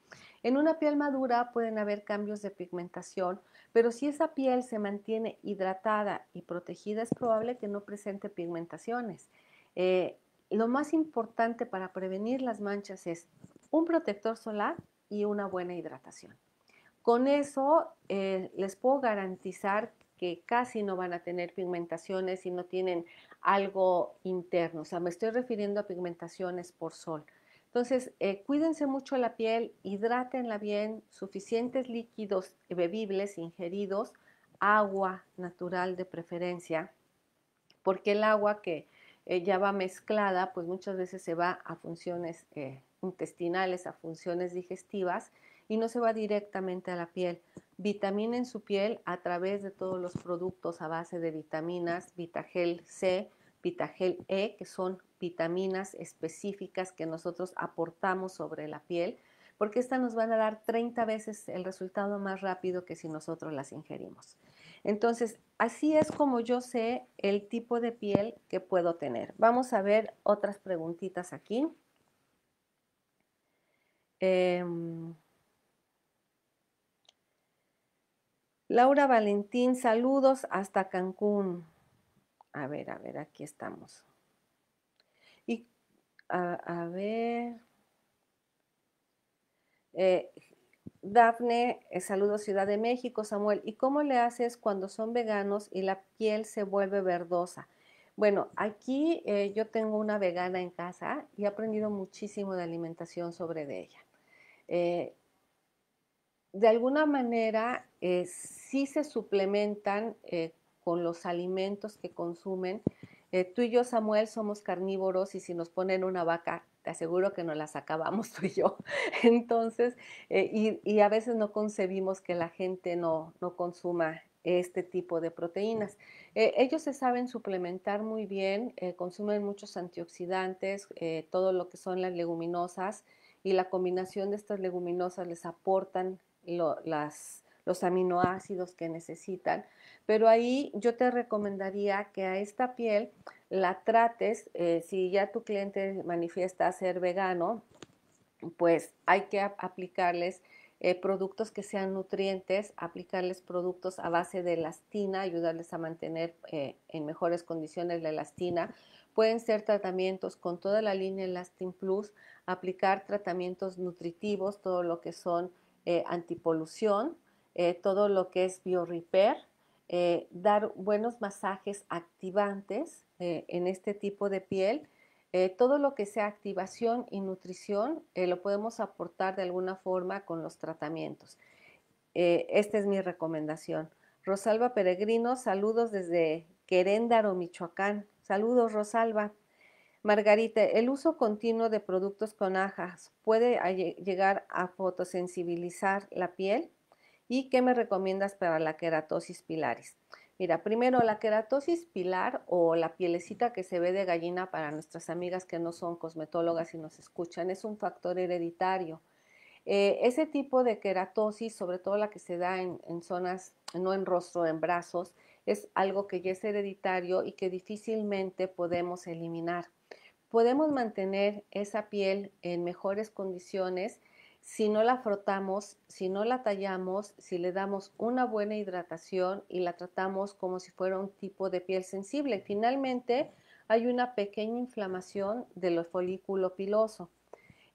En una piel madura pueden haber cambios de pigmentación, pero si esa piel se mantiene hidratada y protegida es probable que no presente pigmentaciones. Eh, lo más importante para prevenir las manchas es un protector solar y una buena hidratación. Con eso eh, les puedo garantizar que casi no van a tener pigmentaciones si no tienen algo interno. O sea, me estoy refiriendo a pigmentaciones por sol. Entonces, eh, cuídense mucho la piel, hidrátenla bien, suficientes líquidos bebibles, ingeridos, agua natural de preferencia, porque el agua que eh, ya va mezclada, pues muchas veces se va a funciones eh, intestinales, a funciones digestivas y no se va directamente a la piel. Vitaminen su piel a través de todos los productos a base de vitaminas, Vitagel C, Vitagel E, que son vitaminas específicas que nosotros aportamos sobre la piel, porque estas nos van a dar 30 veces el resultado más rápido que si nosotros las ingerimos. Entonces, así es como yo sé el tipo de piel que puedo tener. Vamos a ver otras preguntitas aquí. Em, Laura Valentín, saludos hasta Cancún. A ver, a ver, aquí estamos. A, ver. Daphne, eh, Dafne, eh, saludos Ciudad de México, Samuel. ¿Y cómo le haces cuando son veganos y la piel se vuelve verdosa? Bueno, aquí eh, yo tengo una vegana en casa y he aprendido muchísimo de alimentación sobre ella. de alguna manera, sí se suplementan con los alimentos que consumen eh, tú y yo, Samuel, somos carnívoros y si nos ponen una vaca, te aseguro que nos las acabamos tú y yo. Entonces, eh, y, a veces no concebimos que la gente no, no consuma este tipo de proteínas. Eh, ellos se saben suplementar muy bien, consumen muchos antioxidantes, todo lo que son las leguminosas y la combinación de estas leguminosas les aportan las, los aminoácidos que necesitan. Pero ahí yo te recomendaría que a esta piel la trates, eh, si ya tu cliente manifiesta ser vegano, pues hay que aplicarles eh, productos que sean nutrientes, aplicarles productos a base de elastina, ayudarles a mantener eh, en mejores condiciones la elastina. Pueden ser tratamientos con toda la línea Elastin Plus, aplicar tratamientos nutritivos, todo lo que son antipolución, eh, todo lo que es biorepair, eh, dar buenos masajes activantes eh, en este tipo de piel. todo lo que sea activación y nutrición lo podemos aportar de alguna forma con los tratamientos. esta es mi recomendación. Rosalba Peregrino, saludos desde Queréndaro, Michoacán. Saludos, Rosalba. Margarita, el uso continuo de productos con ajas puede llegar a fotosensibilizar la piel. ¿Y qué me recomiendas para la queratosis pilaris? Mira, primero la queratosis pilar o la pielecita que se ve de gallina para nuestras amigas que no son cosmetólogas y nos escuchan es un factor hereditario. Eh, ese tipo de queratosis, sobre todo la que se da en, en, zonas, no en rostro, en brazos, es algo que ya es hereditario y que difícilmente podemos eliminar. Podemos mantener esa piel en mejores condiciones si no la frotamos, si no la tallamos, si le damos una buena hidratación y la tratamos como si fuera un tipo de piel sensible. Finalmente, hay una pequeña inflamación de los piloso. pilosos.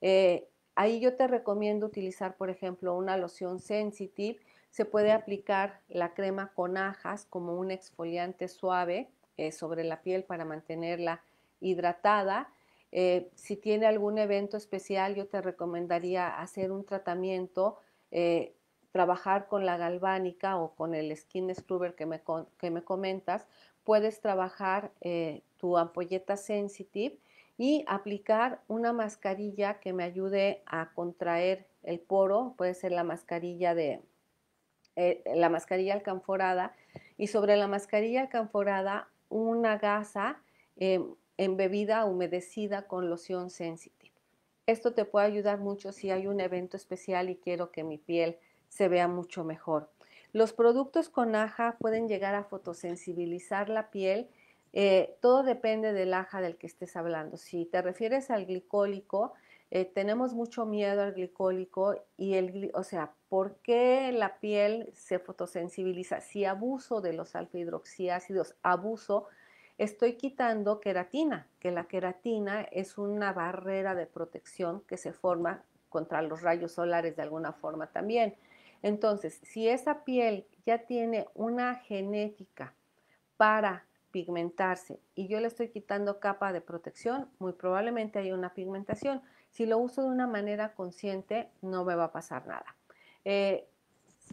Eh, ahí yo te recomiendo utilizar, por ejemplo, una loción sensitive. Se puede aplicar la crema con ajas como un exfoliante suave eh, sobre la piel para mantenerla hidratada eh, si tiene algún evento especial, yo te recomendaría hacer un tratamiento, eh, trabajar con la galvánica o con el skin scrubber que me, que me comentas. Puedes trabajar eh, tu ampolleta sensitive y aplicar una mascarilla que me ayude a contraer el poro, puede ser la mascarilla de la mascarilla alcanforada y sobre la mascarilla alcanforada una gasa em, en bebida humedecida con loción sensitive. Esto te puede ayudar mucho si hay un evento especial y quiero que mi piel se vea mucho mejor. Los productos con aja pueden llegar a fotosensibilizar la piel. Eh, todo depende del aja del que estés hablando. Si te refieres al glicólico, eh, tenemos mucho miedo al glicólico y el, o sea, ¿por qué la piel se fotosensibiliza? Si abuso de los alfa hidroxiácidos, abuso, estoy quitando queratina, que la queratina es una barrera de protección que se forma contra los rayos solares de alguna forma también. Entonces, si esa piel ya tiene una genética para pigmentarse y yo le estoy quitando capa de protección, muy probablemente hay una pigmentación. Si lo uso de una manera consciente, no me va a pasar nada. Eh,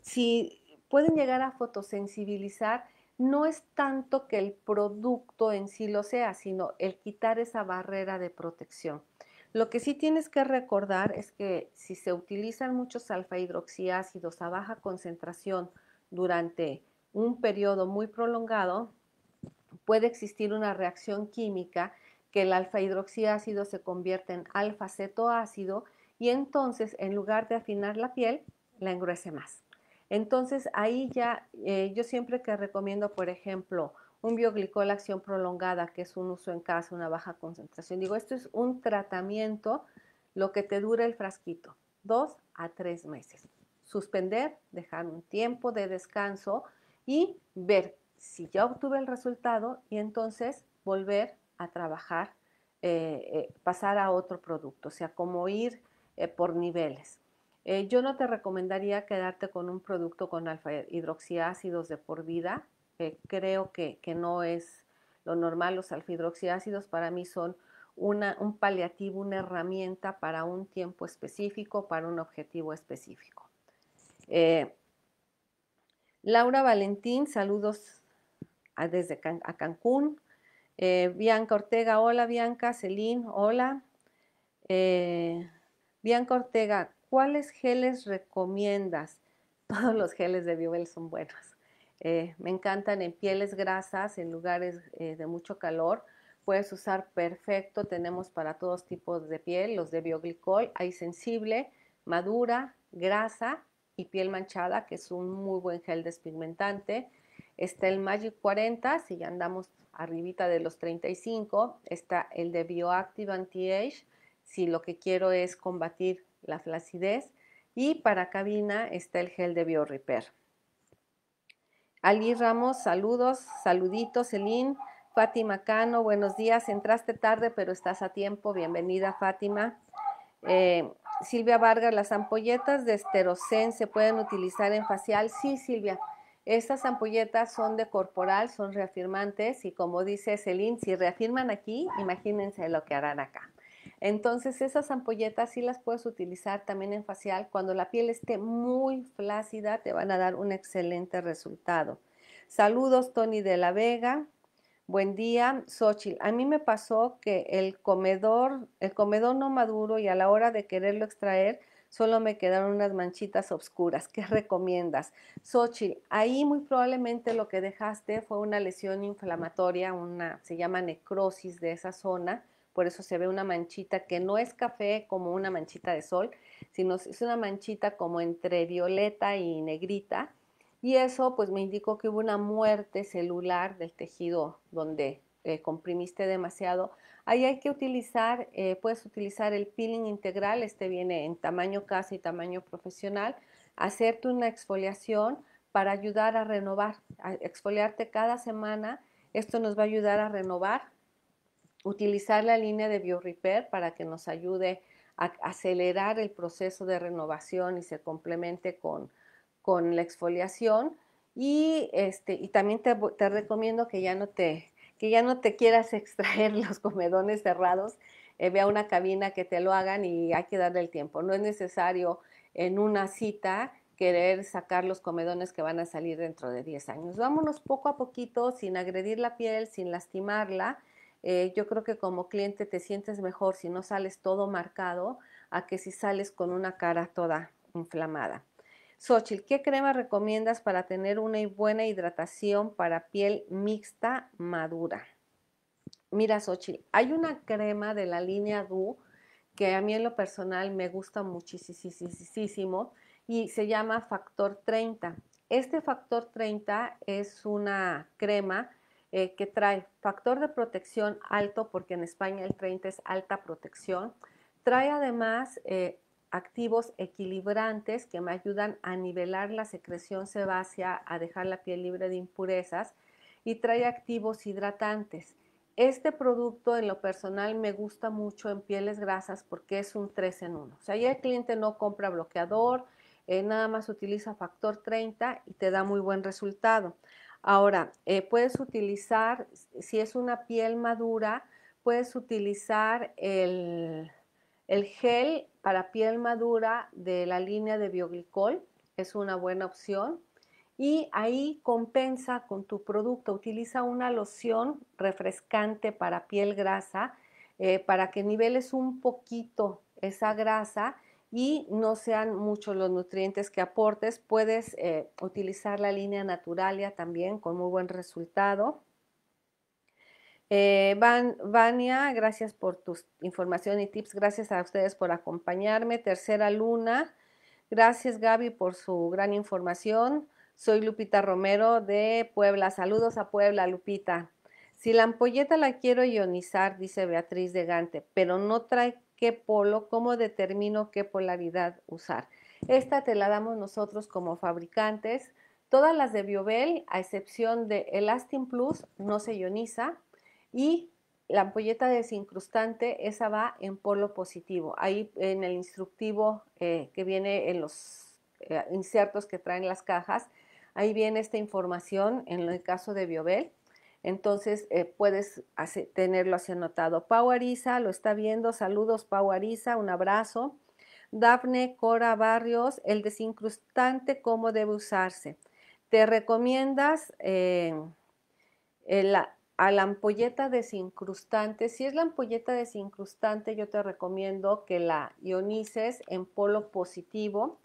si pueden llegar a fotosensibilizar, no es tanto que el producto en sí lo sea, sino el quitar esa barrera de protección. Lo que sí tienes que recordar es que si se utilizan muchos alfa hidroxiácidos a baja concentración durante un periodo muy prolongado, puede existir una reacción química que el alfa hidroxiácido se convierte en alfa cetoácido y entonces en lugar de afinar la piel, la engruece más. Entonces ahí ya eh, yo siempre que recomiendo, por ejemplo, un bioglicol acción prolongada, que es un uso en casa, una baja concentración. Digo, esto es un tratamiento, lo que te dura el frasquito, dos a tres meses. Suspender, dejar un tiempo de descanso y ver si ya obtuve el resultado y entonces volver a trabajar, eh, eh, pasar a otro producto, o sea, como ir por niveles. Eh, yo no te recomendaría quedarte con un producto con alfa hidroxiácidos de por vida. Eh, creo que, no es lo normal. Los alfa hidroxiácidos para mí son un paliativo, una herramienta para un tiempo específico, para un objetivo específico. Eh, Laura Valentín, saludos desde a Cancún. Bianca Ortega, hola Bianca. Celine, hola. Bianca Ortega, ¿cuáles geles recomiendas? Todos los geles de Biobel son buenos. Eh, me encantan en pieles grasas, en lugares eh, de mucho calor. Puedes usar perfecto, tenemos para todos tipos de piel, los de bioglicol, hay sensible, madura, grasa y piel manchada, que es un muy buen gel despigmentante. Está el Magic 40, si ya andamos arribita de los 35. Está el de Bioactive Anti-Age, si lo que quiero es combatir la flacidez y para cabina está el gel de BioRepair. Ali Ramos, saludos, saluditos, Celine, Fátima Cano, buenos días. Entraste tarde, pero estás a tiempo. Bienvenida, Fátima. Eh, Silvia Vargas, las ampolletas de esterocen se pueden utilizar en facial. Sí, Silvia. Estas ampolletas son de corporal, son reafirmantes y como dice Celine, si reafirman aquí, imagínense lo que harán acá. Entonces esas ampolletas sí las puedes utilizar también en facial. Cuando la piel esté muy flácida te van a dar un excelente resultado. Saludos Tony de la Vega. Buen día, Xochitl. A mí me pasó que el comedor, el comedor no maduro y a la hora de quererlo extraer, solo me quedaron unas manchitas oscuras. ¿Qué recomiendas? Xochitl, ahí muy probablemente lo que dejaste fue una lesión inflamatoria, una, se llama necrosis de esa zona por eso se ve una manchita que no es café como una manchita de sol, sino es una manchita como entre violeta y negrita. Y eso pues me indicó que hubo una muerte celular del tejido donde eh, comprimiste demasiado. Ahí hay que utilizar, eh, puedes utilizar el peeling integral, este viene en tamaño casa y tamaño profesional, hacerte una exfoliación para ayudar a renovar, exfoliarte cada semana. Esto nos va a ayudar a renovar utilizar la línea de BioRepair para que nos ayude a acelerar el proceso de renovación y se complemente con, la exfoliación. Y, este, y también te, recomiendo que ya, no te, que ya no te quieras extraer los comedones cerrados. vea eh, ve a una cabina que te lo hagan y hay que darle el tiempo. No es necesario en una cita querer sacar los comedones que van a salir dentro de 10 años. Vámonos poco a poquito, sin agredir la piel, sin lastimarla eh, yo creo que como cliente te sientes mejor si no sales todo marcado a que si sales con una cara toda inflamada. Xochitl, ¿qué crema recomiendas para tener una buena hidratación para piel mixta madura? Mira, Xochitl, hay una crema de la línea Du que a mí en lo personal me gusta muchísimo y se llama Factor 30. Este Factor 30 es una crema eh, que trae factor de protección alto, porque en España el 30 es alta protección. Trae además eh, activos equilibrantes que me ayudan a nivelar la secreción sebácea, a dejar la piel libre de impurezas y trae activos hidratantes. Este producto en lo personal me gusta mucho en pieles grasas porque es un 3 en 1. O sea, ya el cliente no compra bloqueador, eh, nada más utiliza factor 30 y te da muy buen resultado. Ahora, eh, puedes utilizar, si es una piel madura, puedes utilizar el, gel para piel madura de la línea de bioglicol, es una buena opción. Y ahí compensa con tu producto, utiliza una loción refrescante para piel grasa eh, para que niveles un poquito esa grasa y no sean muchos los nutrientes que aportes. Puedes eh, utilizar la línea Naturalia también con muy buen resultado. Eh, Van, Vania, gracias por tu información y tips. Gracias a ustedes por acompañarme. Tercera Luna, gracias Gaby por su gran información. Soy Lupita Romero de Puebla. Saludos a Puebla, Lupita. Si la ampolleta la quiero ionizar, dice Beatriz de Gante, pero no trae qué polo, cómo determino qué polaridad usar. Esta te la damos nosotros como fabricantes. Todas las de Biobel, a excepción de Elastin Plus, no se ioniza y la ampolleta desincrustante, esa va en polo positivo. Ahí en el instructivo eh, que viene en los eh, insertos que traen las cajas, ahí viene esta información en el caso de Biobel. Entonces eh, puedes tenerlo así anotado. Pau lo está viendo. Saludos, Pau un abrazo. Dafne Cora Barrios, el desincrustante, cómo debe usarse. Te recomiendas eh, a la ampolleta desincrustante. Si es la ampolleta desincrustante, yo te recomiendo que la ionices en polo positivo,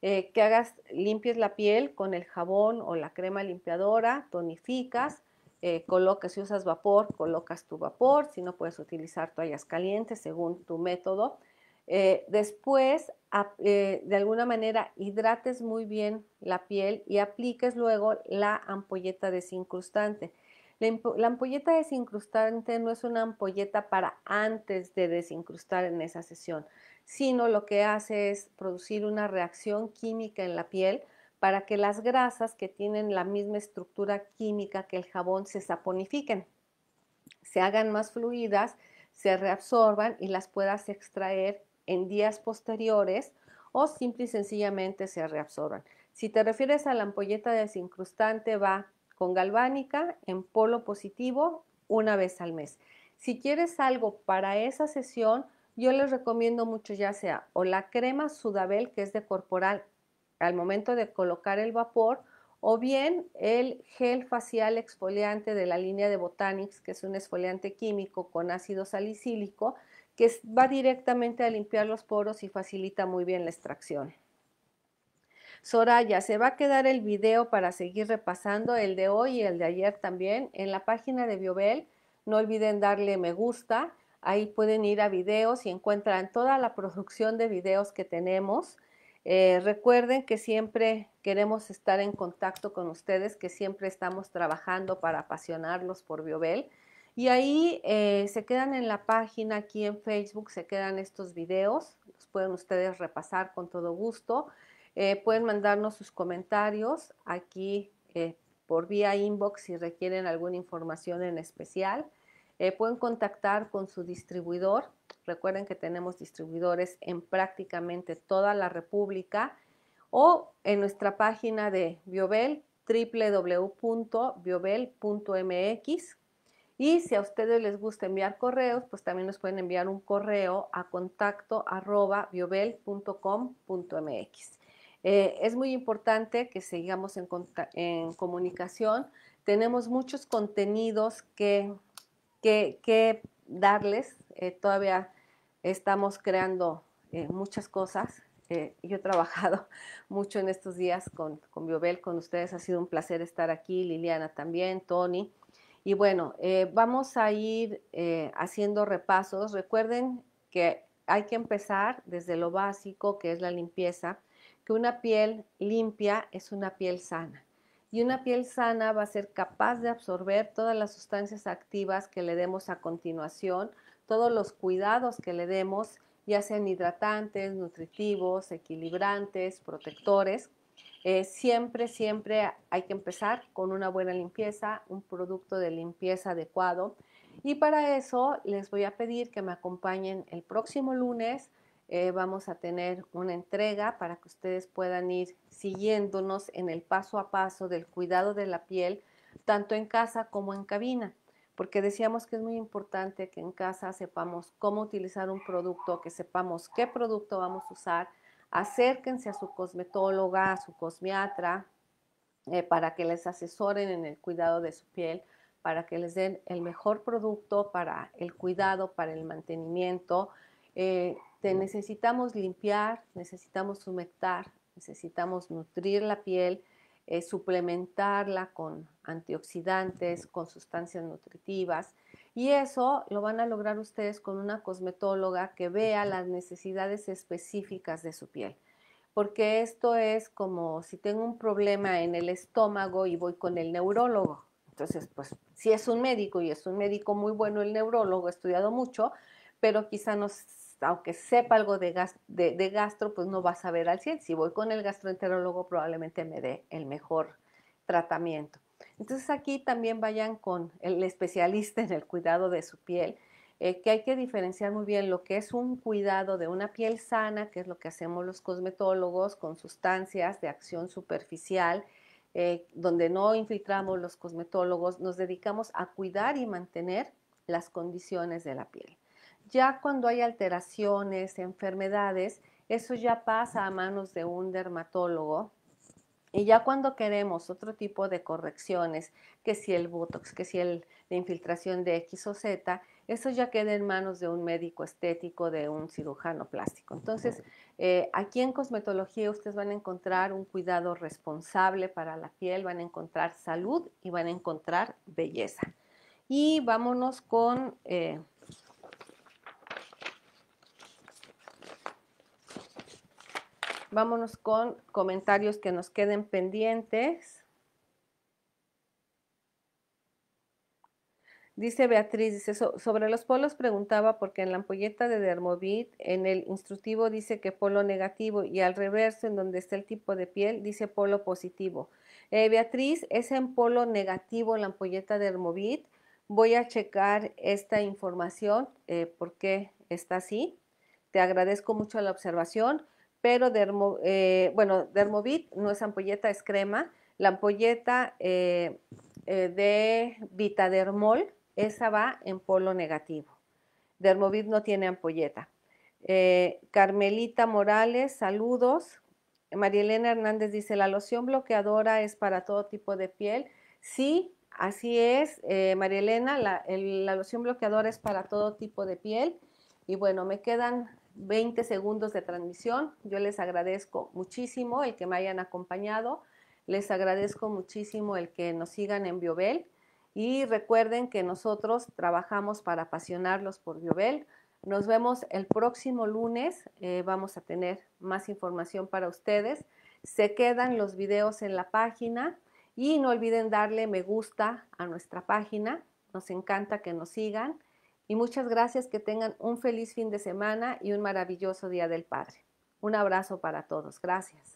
eh, que hagas, limpies la piel con el jabón o la crema limpiadora, tonificas eh, colocas, si usas vapor, colocas tu vapor, si no puedes utilizar toallas calientes según tu método. Eh, después, eh, de alguna manera, hidrates muy bien la piel y apliques luego la ampolleta desincrustante. la, ampolleta desincrustante no es una ampolleta para antes de desincrustar en esa sesión, sino lo que hace es producir una reacción química en la piel para que las grasas que tienen la misma estructura química que el jabón se saponifiquen, se hagan más fluidas, se reabsorban y las puedas extraer en días posteriores o simple y sencillamente se reabsorban. Si te refieres a la ampolleta desincrustante, va con galvánica en polo positivo una vez al mes. Si quieres algo para esa sesión, yo les recomiendo mucho ya sea o la crema Sudabel que es de corporal al momento de colocar el vapor o bien el gel facial exfoliante de la línea de Botanics, que es un exfoliante químico con ácido salicílico, que va directamente a limpiar los poros y facilita muy bien la extracción. Soraya, se va a quedar el video para seguir repasando el de hoy y el de ayer también en la página de Biobel. No olviden darle me gusta. Ahí pueden ir a videos y encuentran toda la producción de videos que tenemos. Eh, recuerden que siempre queremos estar en contacto con ustedes, que siempre estamos trabajando para apasionarlos por Biobel. Y ahí eh, se quedan en la página, aquí en Facebook, se quedan estos videos, los pueden ustedes repasar con todo gusto. Eh, pueden mandarnos sus comentarios aquí por vía inbox si requieren alguna información en especial. Eh, pueden contactar con su distribuidor. Recuerden que tenemos distribuidores en prácticamente toda la República o en nuestra página de Biobel www.biobel.mx y si a ustedes les gusta enviar correos, pues también nos pueden enviar un correo a contacto arroba biobel.com.mx. Eh, es muy importante que sigamos en comunicación. Tenemos muchos contenidos que que, darles. Eh, todavía estamos creando eh, muchas cosas. Eh, yo he trabajado mucho en estos días con, con Biobel, con ustedes. Ha sido un placer estar aquí, Liliana también, Tony. Y bueno, vamos a ir haciendo repasos. Recuerden que hay que empezar desde lo básico, que es la limpieza, que una piel limpia es una piel sana y una piel sana va a ser capaz de absorber todas las sustancias activas que le demos a continuación, todos los cuidados que le demos, ya sean hidratantes, nutritivos, equilibrantes, protectores. Eh, siempre, siempre hay que empezar con una buena limpieza, un producto de limpieza adecuado. Y para eso les voy a pedir que me acompañen el próximo lunes eh, vamos a tener una entrega para que ustedes puedan ir siguiéndonos en el paso a paso del cuidado de la piel, tanto en casa como en cabina, porque decíamos que es muy importante que en casa sepamos cómo utilizar un producto, que sepamos qué producto vamos a usar. Acérquense a su cosmetóloga, a su cosmiatra, eh, para que les asesoren en el cuidado de su piel, para que les den el mejor producto para el cuidado, para el mantenimiento. Eh, te necesitamos limpiar, necesitamos humectar, necesitamos nutrir la piel, eh, suplementarla con antioxidantes, con sustancias nutritivas. Y eso lo van a lograr ustedes con una cosmetóloga que vea las necesidades específicas de su piel. Porque esto es como si tengo un problema en el estómago y voy con el neurólogo. Entonces, pues si es un médico y es un médico muy bueno el neurólogo, he estudiado mucho, pero quizá no aunque sepa algo de, gastro, pues no va a saber al 100. Si voy con el gastroenterólogo, probablemente me dé el mejor tratamiento. Entonces aquí también vayan con el especialista en el cuidado de su piel, eh, que hay que diferenciar muy bien lo que es un cuidado de una piel sana, que es lo que hacemos los cosmetólogos con sustancias de acción superficial, eh, donde no infiltramos los cosmetólogos, nos dedicamos a cuidar y mantener las condiciones de la piel. Ya cuando hay alteraciones, enfermedades, eso ya pasa a manos de un dermatólogo. Y ya cuando queremos otro tipo de correcciones, que si el Botox, que si el, la infiltración de X o Z, eso ya queda en manos de un médico estético, de un cirujano plástico. Entonces, eh, aquí en cosmetología ustedes van a encontrar un cuidado responsable para la piel, van a encontrar salud y van a encontrar belleza. Y vámonos con... Eh, Vámonos con comentarios que nos queden pendientes. Dice Beatriz, dice, sobre los polos preguntaba porque en la ampolleta de Dermovit, en el instructivo dice que polo negativo y al reverso, en donde está el tipo de piel, dice polo positivo. Eh, Beatriz, es en polo negativo la ampolleta de Dermovit. Voy a checar esta información, porque eh, por qué está así. Te agradezco mucho la observación pero eh, bueno, Dermovit no es ampolleta, es crema. La ampolleta eh, eh, de Vitadermol, esa va en polo negativo. Dermovit no tiene ampolleta. Carmelita Morales, saludos. elena Hernández dice, la loción bloqueadora es para todo tipo de piel. Sí, así es, Marielena, la, la loción bloqueadora es para todo tipo de piel. Y bueno, me quedan 20 segundos de transmisión. Yo les agradezco muchísimo el que me hayan acompañado. Les agradezco muchísimo el que nos sigan en Biobel. Y recuerden que nosotros trabajamos para apasionarlos por Biobel. Nos vemos el próximo lunes. Eh, vamos a tener más información para ustedes. Se quedan los videos en la página y no olviden darle me gusta a nuestra página. Nos encanta que nos sigan y muchas gracias, que tengan un feliz fin de semana y un maravilloso Día del Padre. Un abrazo para todos. Gracias.